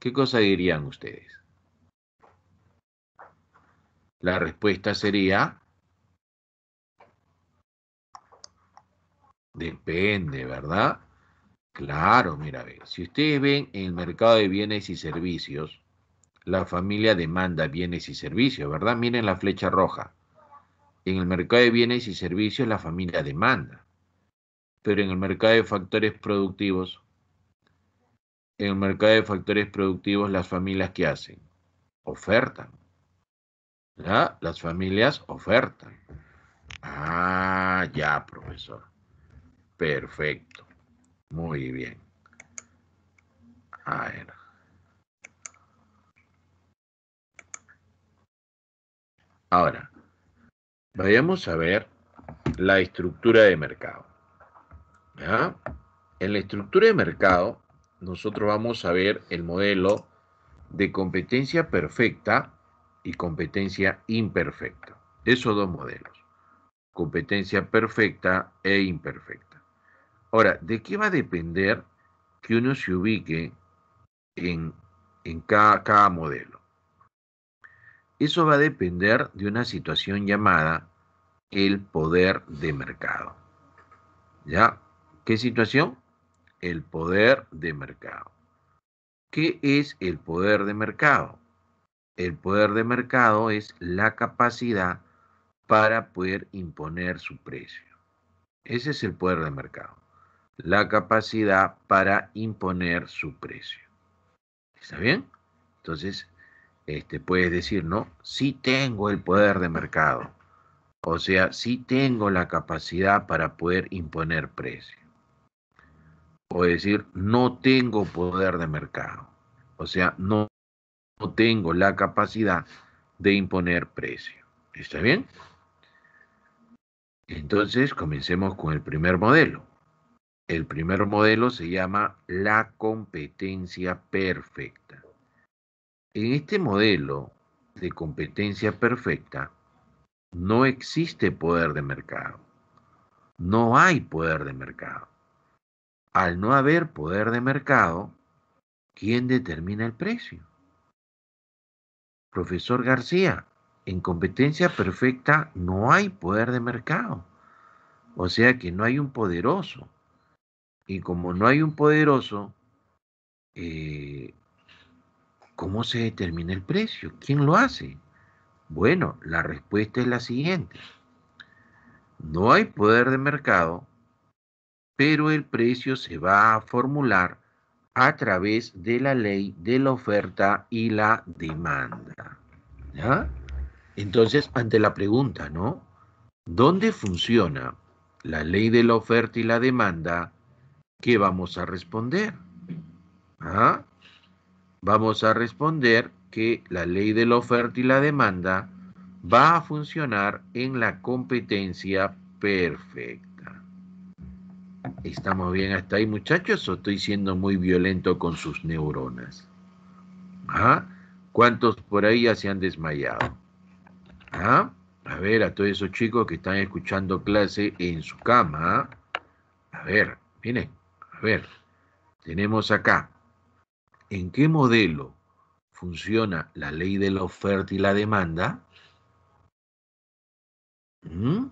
¿Qué cosa dirían ustedes? La respuesta sería Depende, ¿verdad? Claro, mira, si ustedes ven en el mercado de bienes y servicios, la familia demanda bienes y servicios, ¿verdad? Miren la flecha roja. En el mercado de bienes y servicios la familia demanda, pero en el mercado de factores productivos, en el mercado de factores productivos las familias que hacen ofertan. ¿verdad? Las familias ofertan. Ah, ya, profesor. Perfecto. Muy bien. A ver. Ahora, vayamos a ver la estructura de mercado. En la estructura de mercado, nosotros vamos a ver el modelo de competencia perfecta y competencia imperfecta. Esos dos modelos, competencia perfecta e imperfecta. Ahora, ¿de qué va a depender que uno se ubique en, cada, cada modelo? Eso va a depender de una situación llamada el poder de mercado. ¿Ya? ¿Qué situación? El poder de mercado. ¿Qué es el poder de mercado? El poder de mercado es la capacidad para poder imponer su precio. Ese es el poder de mercado la capacidad para imponer su precio. ¿Está bien? Entonces, este, puedes decir, no, sí tengo el poder de mercado. O sea, sí tengo la capacidad para poder imponer precio. O decir, no tengo poder de mercado. O sea, no, no tengo la capacidad de imponer precio. ¿Está bien? Entonces, comencemos con el primer modelo. El primer modelo se llama la competencia perfecta. En este modelo de competencia perfecta no existe poder de mercado. No hay poder de mercado. Al no haber poder de mercado, ¿quién determina el precio? Profesor García, en competencia perfecta no hay poder de mercado. O sea que no hay un poderoso. Y como no hay un poderoso, eh, ¿cómo se determina el precio? ¿Quién lo hace? Bueno, la respuesta es la siguiente. No hay poder de mercado, pero el precio se va a formular a través de la ley de la oferta y la demanda. Entonces, ante la pregunta, ¿no? ¿Dónde funciona la ley de la oferta y la demanda? ¿qué vamos a responder? ¿Ah? Vamos a responder que la ley de la oferta y la demanda va a funcionar en la competencia perfecta. ¿Estamos bien hasta ahí, muchachos? ¿O estoy siendo muy violento con sus neuronas? ¿Ah? ¿Cuántos por ahí ya se han desmayado? ¿Ah? A ver, a todos esos chicos que están escuchando clase en su cama. A ver, miren. A ver, tenemos acá en qué modelo funciona la ley de la oferta y la demanda. ¿Mm?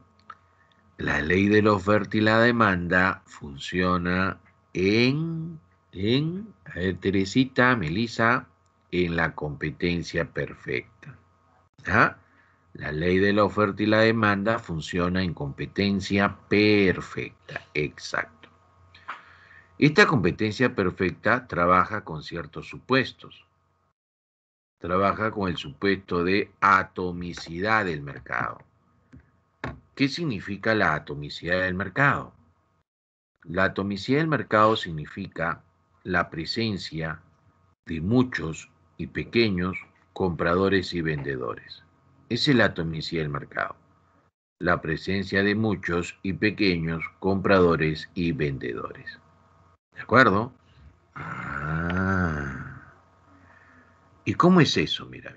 La ley de la oferta y la demanda funciona en, en ver, Teresita, Melissa, en la competencia perfecta. La ley de la oferta y la demanda funciona en competencia perfecta, exacto. Esta competencia perfecta trabaja con ciertos supuestos. Trabaja con el supuesto de atomicidad del mercado. ¿Qué significa la atomicidad del mercado? La atomicidad del mercado significa la presencia de muchos y pequeños compradores y vendedores. Es la atomicidad del mercado. La presencia de muchos y pequeños compradores y vendedores. ¿De acuerdo? Ah. ¿Y cómo es eso? Mira,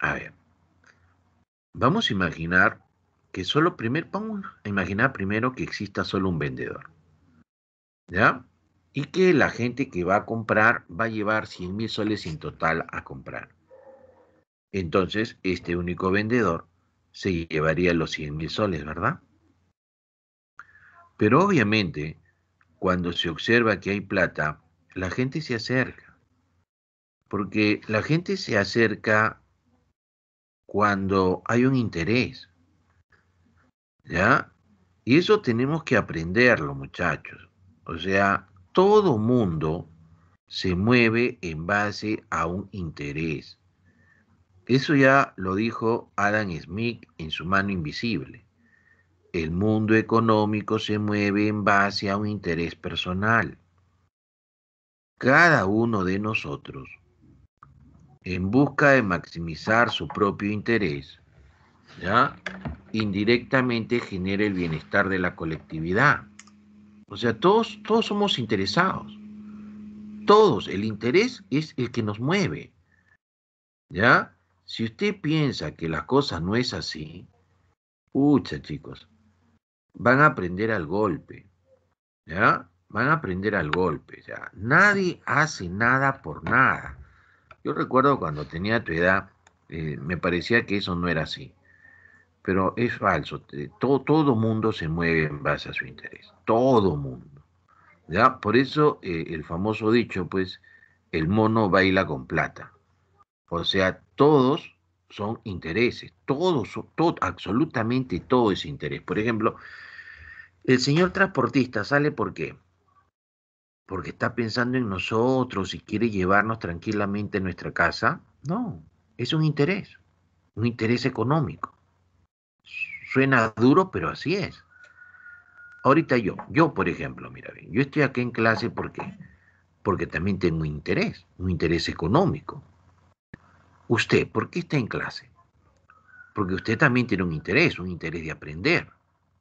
a ver. Vamos a imaginar que solo primer, vamos a imaginar primero que exista solo un vendedor. ¿Ya? Y que la gente que va a comprar va a llevar 100 mil soles en total a comprar. Entonces, este único vendedor se llevaría los 100 mil soles, ¿verdad? Pero obviamente, cuando se observa que hay plata, la gente se acerca. Porque la gente se acerca cuando hay un interés. ¿Ya? Y eso tenemos que aprenderlo, muchachos. O sea, todo mundo se mueve en base a un interés. Eso ya lo dijo Adam Smith en su mano invisible el mundo económico se mueve en base a un interés personal. Cada uno de nosotros, en busca de maximizar su propio interés, ¿ya? indirectamente genera el bienestar de la colectividad. O sea, todos, todos somos interesados. Todos, el interés es el que nos mueve. ¿Ya? Si usted piensa que la cosa no es así, pucha chicos, van a aprender al golpe. ¿Ya? Van a aprender al golpe. ¿ya? Nadie hace nada por nada. Yo recuerdo cuando tenía tu edad, eh, me parecía que eso no era así. Pero es falso. Todo, todo mundo se mueve en base a su interés. Todo mundo. ¿Ya? Por eso eh, el famoso dicho, pues, el mono baila con plata. O sea, todos son intereses, todo, absolutamente todo es interés. Por ejemplo, el señor transportista sale Porque está pensando en nosotros y quiere llevarnos tranquilamente a nuestra casa. No, es un interés, un interés económico. Suena duro, pero así es. Ahorita yo, yo por ejemplo, mira bien, yo estoy aquí en clase porque porque también tengo un interés, un interés económico usted, ¿por qué está en clase? Porque usted también tiene un interés, un interés de aprender,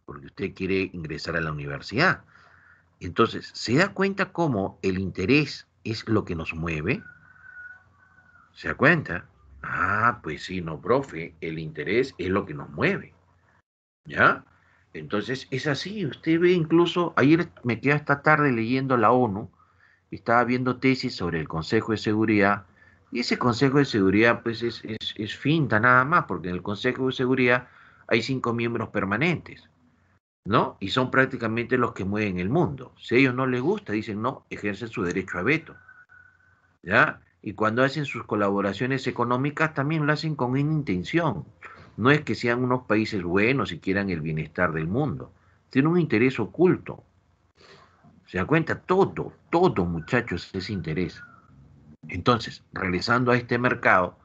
porque usted quiere ingresar a la universidad. Entonces, ¿se da cuenta cómo el interés es lo que nos mueve? ¿Se da cuenta? Ah, pues sí, no, profe, el interés es lo que nos mueve. ¿Ya? Entonces, es así. Usted ve incluso, ayer me quedé hasta tarde leyendo la ONU, estaba viendo tesis sobre el Consejo de Seguridad y ese Consejo de Seguridad, pues, es, es, finta nada más, porque en el Consejo de Seguridad hay cinco miembros permanentes, ¿no? Y son prácticamente los que mueven el mundo. Si a ellos no les gusta, dicen no, ejercen su derecho a veto, ¿ya? Y cuando hacen sus colaboraciones económicas, también lo hacen con una intención. No es que sean unos países buenos y quieran el bienestar del mundo. Tienen un interés oculto. Se da cuenta, todo, todo, muchachos, es interés. Entonces, regresando a este mercado,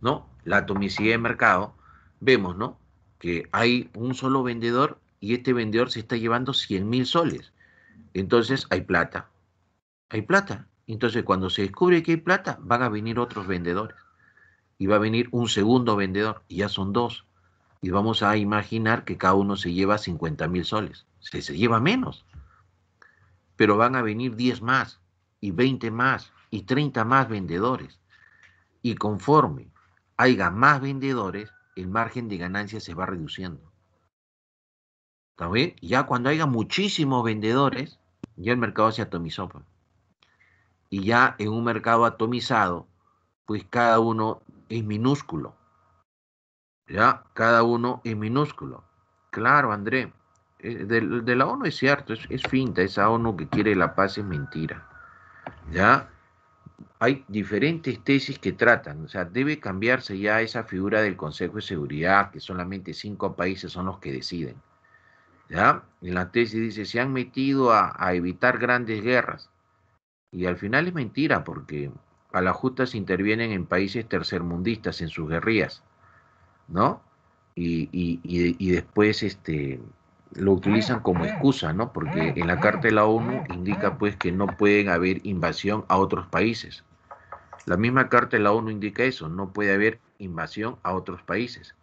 ¿no? La atomicidad de mercado, vemos, ¿no? Que hay un solo vendedor y este vendedor se está llevando 100 mil soles. Entonces, hay plata. Hay plata. Entonces, cuando se descubre que hay plata, van a venir otros vendedores. Y va a venir un segundo vendedor. Y ya son dos. Y vamos a imaginar que cada uno se lleva 50 mil soles. Se, se lleva menos. Pero van a venir 10 más y 20 más y 30 más vendedores. Y conforme haya más vendedores, el margen de ganancia se va reduciendo. ¿Está Ya cuando haya muchísimos vendedores, ya el mercado se atomizó. Pues. Y ya en un mercado atomizado, pues cada uno es minúsculo. Ya, cada uno es minúsculo. Claro, André. De, la ONU es cierto, es, es finta, esa ONU que quiere la paz es mentira. ¿Ya? hay diferentes tesis que tratan, o sea, debe cambiarse ya esa figura del Consejo de Seguridad, que solamente cinco países son los que deciden. ¿ya? En la tesis dice, se han metido a, evitar grandes guerras. Y al final es mentira, porque a justa se intervienen en países tercermundistas en sus guerrillas, ¿no? Y, y después, este, lo utilizan como excusa, ¿no? Porque en la Carta de la ONU indica pues que no pueden haber invasión a otros países. La misma Carta de la ONU indica eso, no puede haber invasión a otros países.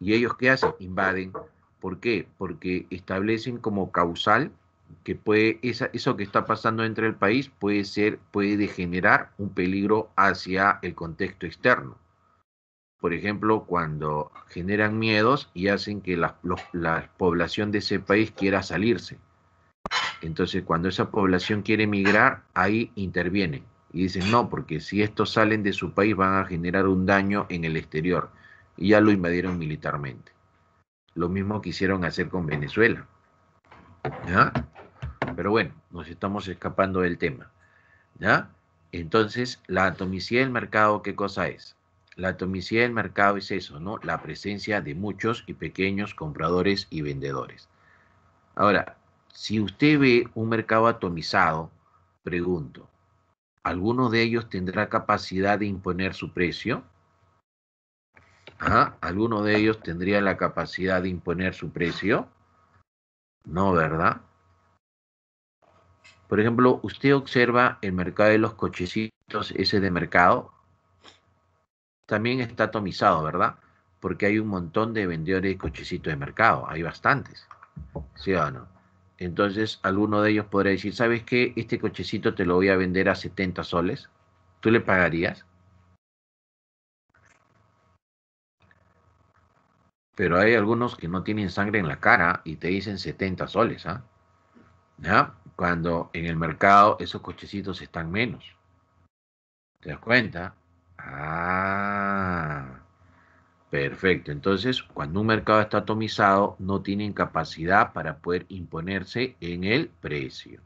¿Y ellos qué hacen? Invaden. ¿Por qué? Porque establecen como causal que puede eso que está pasando entre el país puede ser puede degenerar un peligro hacia el contexto externo por ejemplo, cuando generan miedos y hacen que la, población de ese país quiera salirse. Entonces, cuando esa población quiere emigrar, ahí intervienen y dicen, no, porque si estos salen de su país van a generar un daño en el exterior. Y ya lo invadieron militarmente. Lo mismo quisieron hacer con Venezuela. ¿Ya? Pero bueno, nos estamos escapando del tema. ¿Ya? Entonces, la atomicidad del mercado, ¿qué cosa es? La atomicidad del mercado es eso, ¿no? La presencia de muchos y pequeños compradores y vendedores. Ahora, si usted ve un mercado atomizado, pregunto, ¿alguno de ellos tendrá capacidad de imponer su precio? ¿Ah? ¿Alguno de ellos tendría la capacidad de imponer su precio? No, ¿verdad? Por ejemplo, usted observa el mercado de los cochecitos, ese de mercado, también está atomizado, ¿verdad? Porque hay un montón de vendedores de cochecitos de mercado, hay bastantes, ¿sí o no? Entonces, alguno de ellos podría decir, ¿sabes qué? Este cochecito te lo voy a vender a 70 soles. ¿Tú le pagarías? Pero hay algunos que no tienen sangre en la cara y te dicen 70 soles, ¿ah? ¿Ya? Cuando en el mercado esos cochecitos están menos. ¿Te das cuenta? Ah, perfecto. Entonces, cuando un mercado está atomizado, no tienen capacidad para poder imponerse en el precio.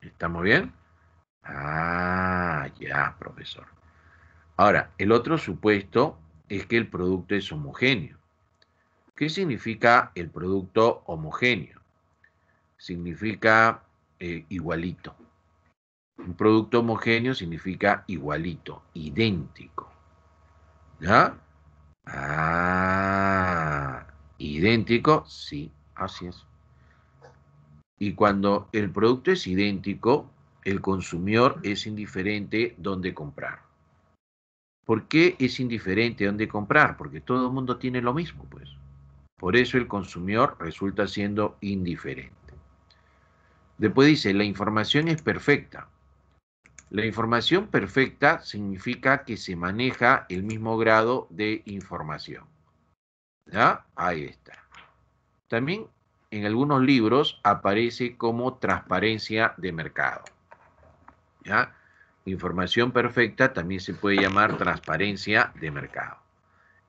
¿Estamos bien? Ah, ya, profesor. Ahora, el otro supuesto es que el producto es homogéneo. ¿Qué significa el producto homogéneo? Significa eh, igualito. Un producto homogéneo significa igualito, idéntico. ¿Ya? Ah, idéntico, sí, así es. Y cuando el producto es idéntico, el consumidor es indiferente dónde comprar. ¿Por qué es indiferente dónde comprar? Porque todo el mundo tiene lo mismo, pues. Por eso el consumidor resulta siendo indiferente. Después dice, la información es perfecta. La información perfecta significa que se maneja el mismo grado de información. ¿Ya? Ahí está. También en algunos libros aparece como transparencia de mercado. ¿Ya? Información perfecta también se puede llamar transparencia de mercado.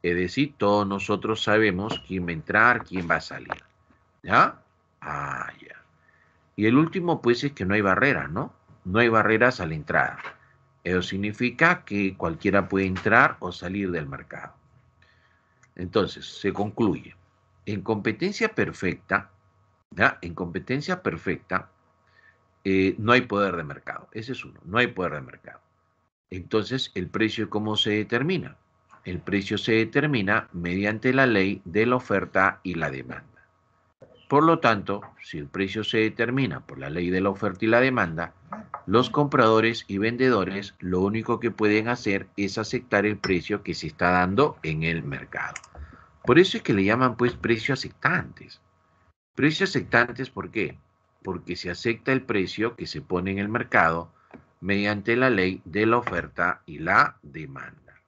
Es decir, todos nosotros sabemos quién va a entrar, quién va a salir. ¿Ya? Ah, ya. Y el último, pues, es que no hay barreras, ¿no? no hay barreras a la entrada. Eso significa que cualquiera puede entrar o salir del mercado. Entonces, se concluye. En competencia perfecta, en competencia perfecta, eh, no hay poder de mercado. Ese es uno, no hay poder de mercado. Entonces, ¿el precio cómo se determina? El precio se determina mediante la ley de la oferta y la demanda. Por lo tanto, si el precio se determina por la ley de la oferta y la demanda, los compradores y vendedores lo único que pueden hacer es aceptar el precio que se está dando en el mercado. Por eso es que le llaman pues precios aceptantes. Precios aceptantes, ¿por qué? Porque se acepta el precio que se pone en el mercado mediante la ley de la oferta y la demanda.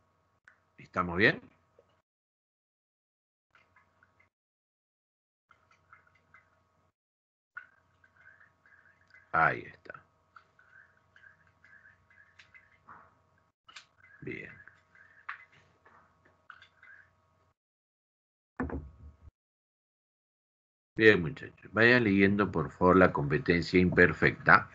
¿Estamos bien? Ahí está. Bien. Bien, muchachos. Vayan leyendo, por favor, la competencia imperfecta.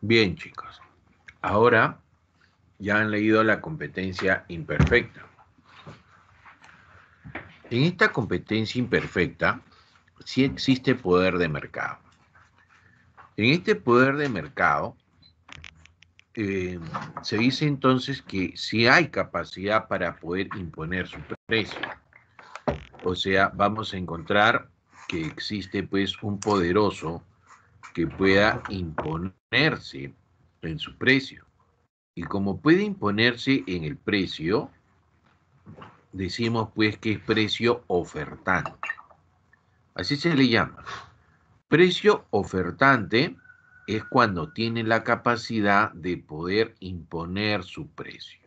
Bien, chicos. Ahora ya han leído la competencia imperfecta. En esta competencia imperfecta sí existe poder de mercado. En este poder de mercado eh, se dice entonces que si hay capacidad para poder imponer su precio. O sea, vamos a encontrar que existe pues un poderoso que pueda imponerse en su precio. Y como puede imponerse en el precio, decimos pues que es precio ofertante. Así se le llama. Precio ofertante es cuando tiene la capacidad de poder imponer su precio.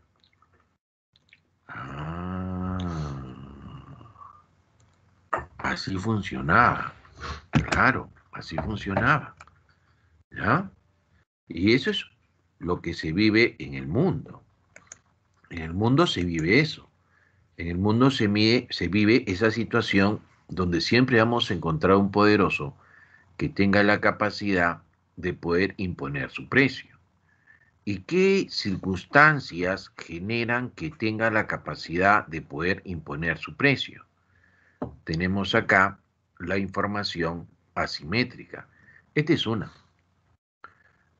Ah. así funcionaba. Claro. Así funcionaba. Y eso es lo que se vive en el mundo. En el mundo se vive eso. En el mundo se, se vive esa situación donde siempre vamos a encontrar un poderoso que tenga la capacidad de poder imponer su precio. ¿Y qué circunstancias generan que tenga la capacidad de poder imponer su precio? Tenemos acá la información asimétrica. Esta es una.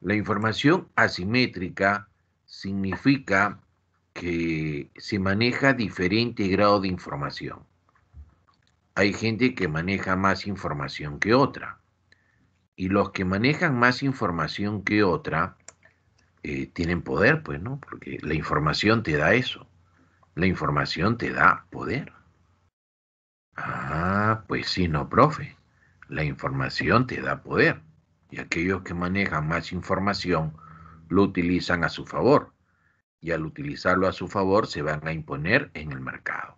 La información asimétrica significa que se maneja diferente grado de información. Hay gente que maneja más información que otra. Y los que manejan más información que otra eh, tienen poder, pues, ¿no? Porque la información te da eso. La información te da poder. Ah, pues sí, no, profe. La información te da poder y aquellos que manejan más información lo utilizan a su favor y al utilizarlo a su favor se van a imponer en el mercado.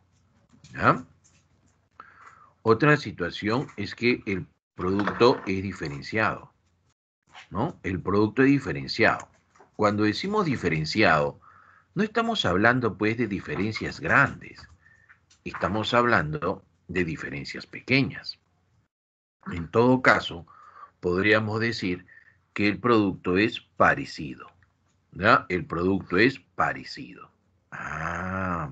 Otra situación es que el producto es diferenciado. ¿no? El producto es diferenciado. Cuando decimos diferenciado, no estamos hablando pues de diferencias grandes, estamos hablando de diferencias pequeñas. En todo caso, podríamos decir que el producto es parecido. ¿ya? El producto es parecido. Ah.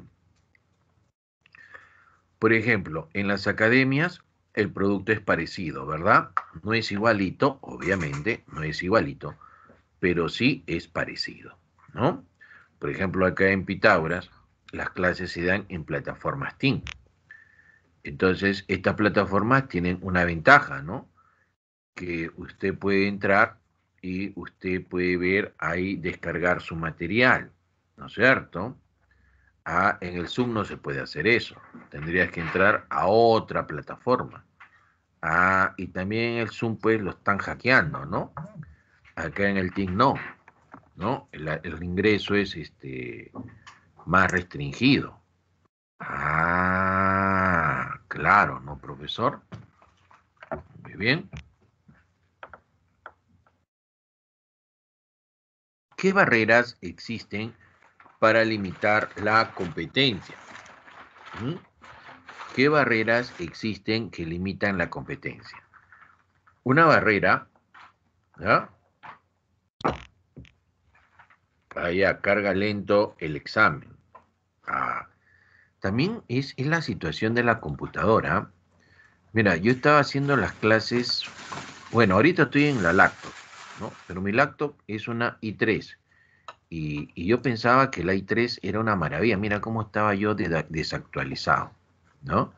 Por ejemplo, en las academias el producto es parecido, ¿verdad? No es igualito, obviamente, no es igualito, pero sí es parecido, ¿no? Por ejemplo, acá en Pitágoras, las clases se dan en plataformas Teams. Entonces, estas plataformas tienen una ventaja, ¿no? Que usted puede entrar y usted puede ver ahí descargar su material, ¿no es cierto? Ah, en el Zoom no se puede hacer eso. Tendrías que entrar a otra plataforma. Ah, y también el Zoom, pues, lo están hackeando, ¿no? Acá en el Team no, ¿no? El, el ingreso es este más restringido. Ah. Claro, no profesor. Muy bien. ¿Qué barreras existen para limitar la competencia? ¿Mm? ¿Qué barreras existen que limitan la competencia? Una barrera, ¿ya? a carga lento el examen. Ah, también es, la situación de la computadora. Mira, yo estaba haciendo las clases, bueno, ahorita estoy en la laptop, ¿no? Pero mi laptop es una i3. Y, yo pensaba que la i3 era una maravilla. Mira cómo estaba yo desactualizado, ¿no?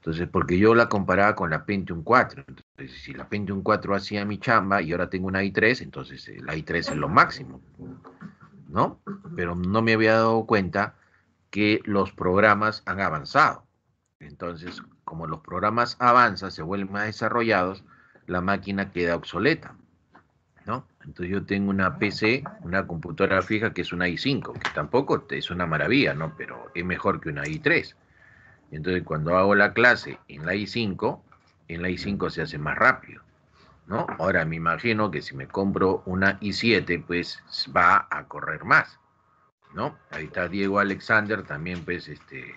Entonces, porque yo la comparaba con la Pentium 4. Entonces, si la Pentium 4 hacía mi chamba y ahora tengo una i3, entonces eh, la i3 es lo máximo, ¿no? Pero no me había dado cuenta que los programas han avanzado. Entonces, como los programas avanzan, se vuelven más desarrollados, la máquina queda obsoleta. ¿no? Entonces yo tengo una PC, una computadora fija que es una i5, que tampoco es una maravilla, ¿no? Pero es mejor que una i3. Entonces cuando hago la clase en la i5, en la i5 se hace más rápido, ¿no? Ahora me imagino que si me compro una i7, pues va a correr más. Ahí está Diego Alexander, también pues este,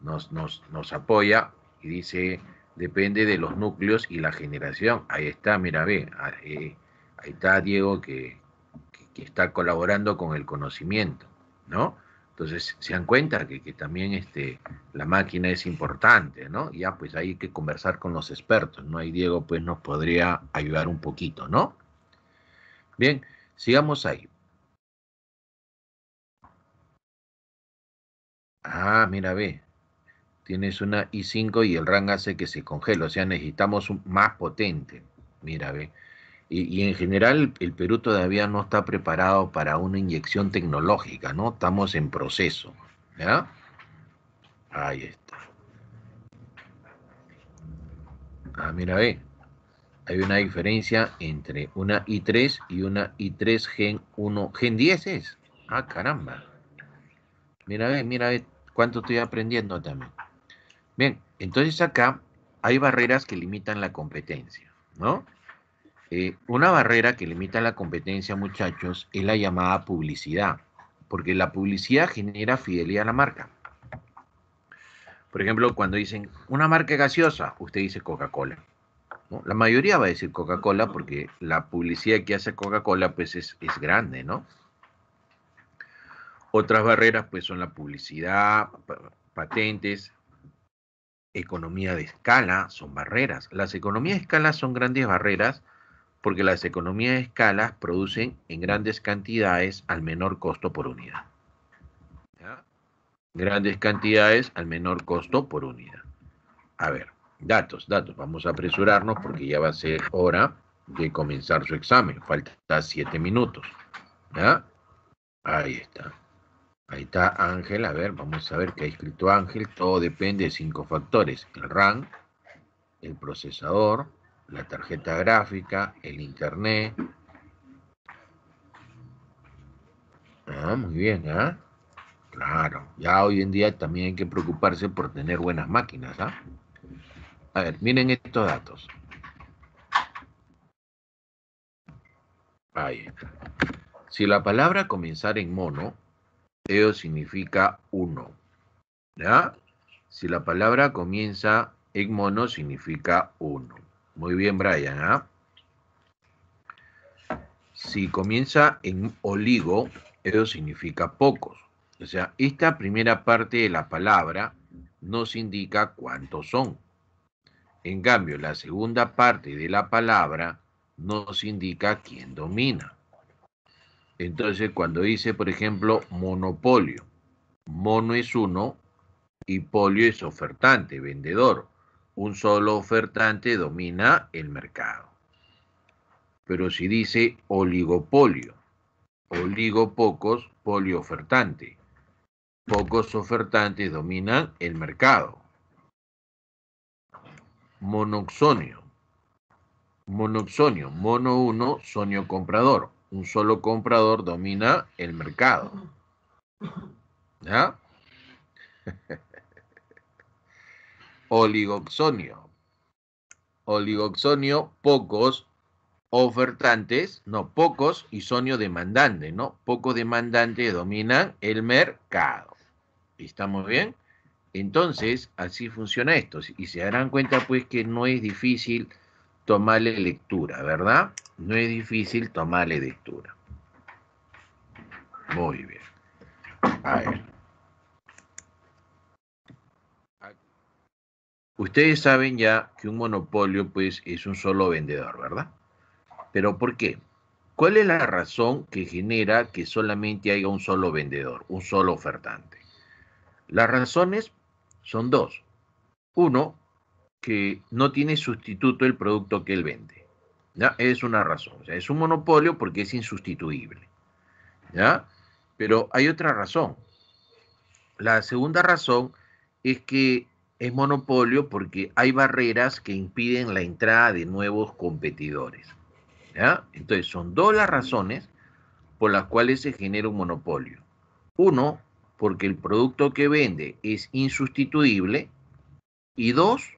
nos, nos, apoya y dice, depende de los núcleos y la generación. Ahí está, mira, ve, ah, eh, ahí, está Diego que, está colaborando con el conocimiento, ¿no? Entonces se dan cuenta que, también este, la máquina es importante, ¿no? Ya pues hay que conversar con los expertos, ¿no? Ahí Diego pues nos podría ayudar un poquito, ¿no? Bien, sigamos ahí. Ah, mira, ve. Tienes una I5 y el RAN hace que se congela, o sea, necesitamos un más potente. Mira, ve. Y, en general el Perú todavía no está preparado para una inyección tecnológica, ¿no? Estamos en proceso, ¿ya? Ahí está. Ah, mira, ve. Hay una diferencia entre una I3 y una I3 Gen 1, Gen 10 es. Ah, caramba. Mira, ve, mira, ve, cuánto estoy aprendiendo también. Bien, entonces acá hay barreras que limitan la competencia, ¿no? Eh, una barrera que limita la competencia, muchachos, es la llamada publicidad, porque la publicidad genera fidelidad a la marca. Por ejemplo, cuando dicen una marca gaseosa, usted dice Coca-Cola. La mayoría va a decir Coca-Cola porque la publicidad que hace Coca-Cola pues es, es grande, ¿no? Otras barreras pues son la publicidad, patentes, economía de escala, son barreras. Las economías de escala son grandes barreras porque las economías de escala producen en grandes cantidades al menor costo por unidad. Grandes cantidades al menor costo por unidad. A ver, datos, datos. Vamos a apresurarnos porque ya va a ser hora de comenzar su examen. Falta siete minutos. Ahí está. Ahí está Ángel, a ver, vamos a ver qué ha escrito Ángel. Todo depende de cinco factores. El RAM, el procesador, la tarjeta gráfica, el internet. Ah, muy bien, ¿ah? Claro, ya hoy en día también hay que preocuparse por tener buenas máquinas, ¿ah? A ver, miren estos datos. Ahí está. Si la palabra comenzar en mono, EO significa uno. ¿Ya? Si la palabra comienza en mono, significa uno. Muy bien, Brian. ¿ah? Si comienza en oligo, EO significa pocos. O sea, esta primera parte de la palabra nos indica cuántos son. En cambio, la segunda parte de la palabra nos indica quién domina. Entonces, cuando dice, por ejemplo, monopolio, mono es uno y polio es ofertante, vendedor. Un solo ofertante domina el mercado. Pero si dice oligopolio, oligo pocos, polio ofertante. Pocos ofertantes dominan el mercado. Monoxonio. Monoxonio, mono uno, sonio comprador un solo comprador domina el mercado. ¿Ya? Oligoxonio. Oligoxonio, pocos ofertantes, no, pocos y sonio demandante, ¿no? Pocos demandantes dominan el mercado. ¿Estamos bien? Entonces, así funciona esto. Y se darán cuenta, pues, que no es difícil tomarle lectura, ¿verdad? No es difícil tomarle lectura. Muy bien. A ver. Ustedes saben ya que un monopolio pues es un solo vendedor, ¿verdad? Pero ¿por qué? ¿Cuál es la razón que genera que solamente haya un solo vendedor, un solo ofertante? Las razones son dos. Uno, que no tiene sustituto el producto que él vende. ¿ya? Es una razón. es un monopolio porque es insustituible. ¿ya? Pero hay otra razón. La segunda razón es que es monopolio porque hay barreras que impiden la entrada de nuevos competidores. ¿ya? Entonces, son dos las razones por las cuales se genera un monopolio. Uno, porque el producto que vende es insustituible. Y dos,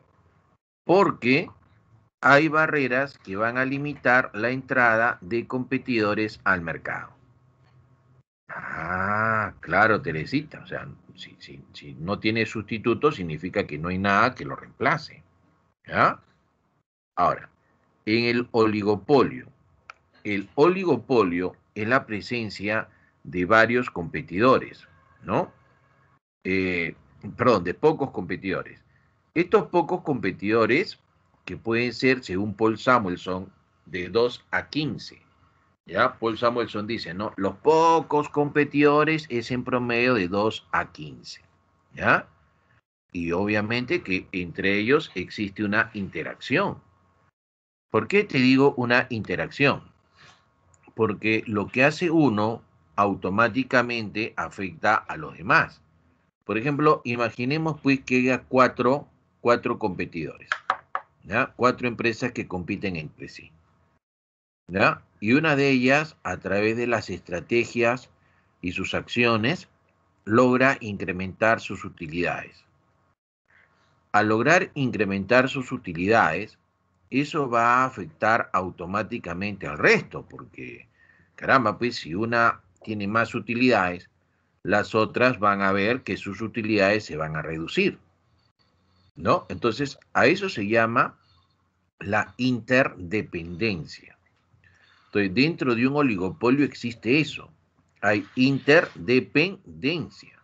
porque hay barreras que van a limitar la entrada de competidores al mercado. Ah, claro, Teresita. O sea, si, no tiene sustituto, significa que no hay nada que lo reemplace. ¿Ya? Ahora, en el oligopolio. El oligopolio es la presencia de varios competidores, ¿no? Eh, perdón, de pocos competidores. Estos pocos competidores, que pueden ser, según Paul Samuelson, de 2 a 15. ¿Ya? Paul Samuelson dice, ¿no? Los pocos competidores es en promedio de 2 a 15. ¿Ya? Y obviamente que entre ellos existe una interacción. ¿Por qué te digo una interacción? Porque lo que hace uno automáticamente afecta a los demás. Por ejemplo, imaginemos pues que haya cuatro cuatro competidores, cuatro empresas que compiten entre sí. Y una de ellas, a través de las estrategias y sus acciones, logra incrementar sus utilidades. Al lograr incrementar sus utilidades, eso va a afectar automáticamente al resto, porque, caramba, pues si una tiene más utilidades, las otras van a ver que sus utilidades se van a reducir. ¿no? Entonces, a eso se llama la interdependencia. Entonces, dentro de un oligopolio existe eso. Hay interdependencia.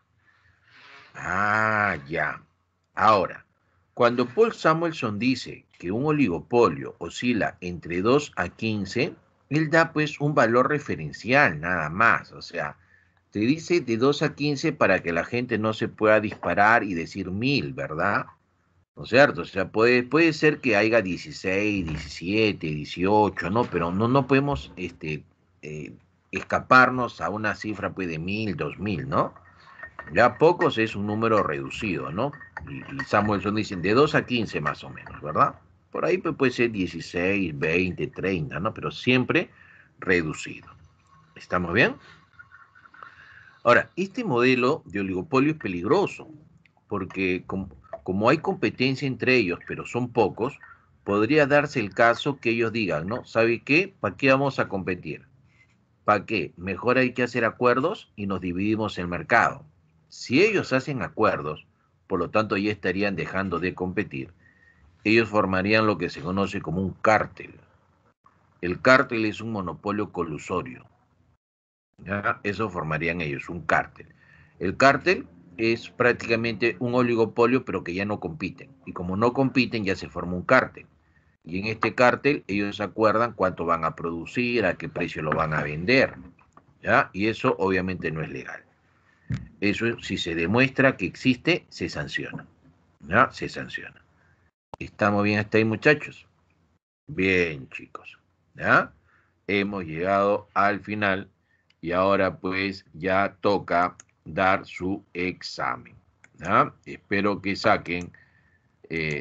Ah, ya. Ahora, cuando Paul Samuelson dice que un oligopolio oscila entre 2 a 15, él da pues un valor referencial nada más. O sea, te dice de 2 a 15 para que la gente no se pueda disparar y decir mil, ¿verdad? ¿No es cierto? O sea, puede, ser que haya 16, 17, 18, ¿no? Pero no, no podemos este, eh, escaparnos a una cifra pues, de mil, 2.000, mil, ¿no? Ya pocos es un número reducido, ¿no? Y, Samuelson dicen de 2 a 15 más o menos, ¿verdad? Por ahí pues, puede ser 16, 20, 30, ¿no? Pero siempre reducido. ¿Estamos bien? Ahora, este modelo de oligopolio es peligroso, porque como hay competencia entre ellos, pero son pocos, podría darse el caso que ellos digan, ¿no? ¿Sabe qué? ¿Para qué vamos a competir? ¿Para qué? Mejor hay que hacer acuerdos y nos dividimos el mercado. Si ellos hacen acuerdos, por lo tanto ya estarían dejando de competir, ellos formarían lo que se conoce como un cártel. El cártel es un monopolio colusorio. Eso formarían ellos, un cártel. El cártel es prácticamente un oligopolio, pero que ya no compiten. Y como no compiten, ya se forma un cártel. Y en este cártel ellos acuerdan cuánto van a producir, a qué precio lo van a vender. ¿ya? Y eso obviamente no es legal. Eso si se demuestra que existe, se sanciona. ¿ya? Se sanciona. ¿Estamos bien hasta ahí, muchachos? Bien, chicos. ¿ya? Hemos llegado al final y ahora pues ya toca dar su examen. Espero que saquen eh,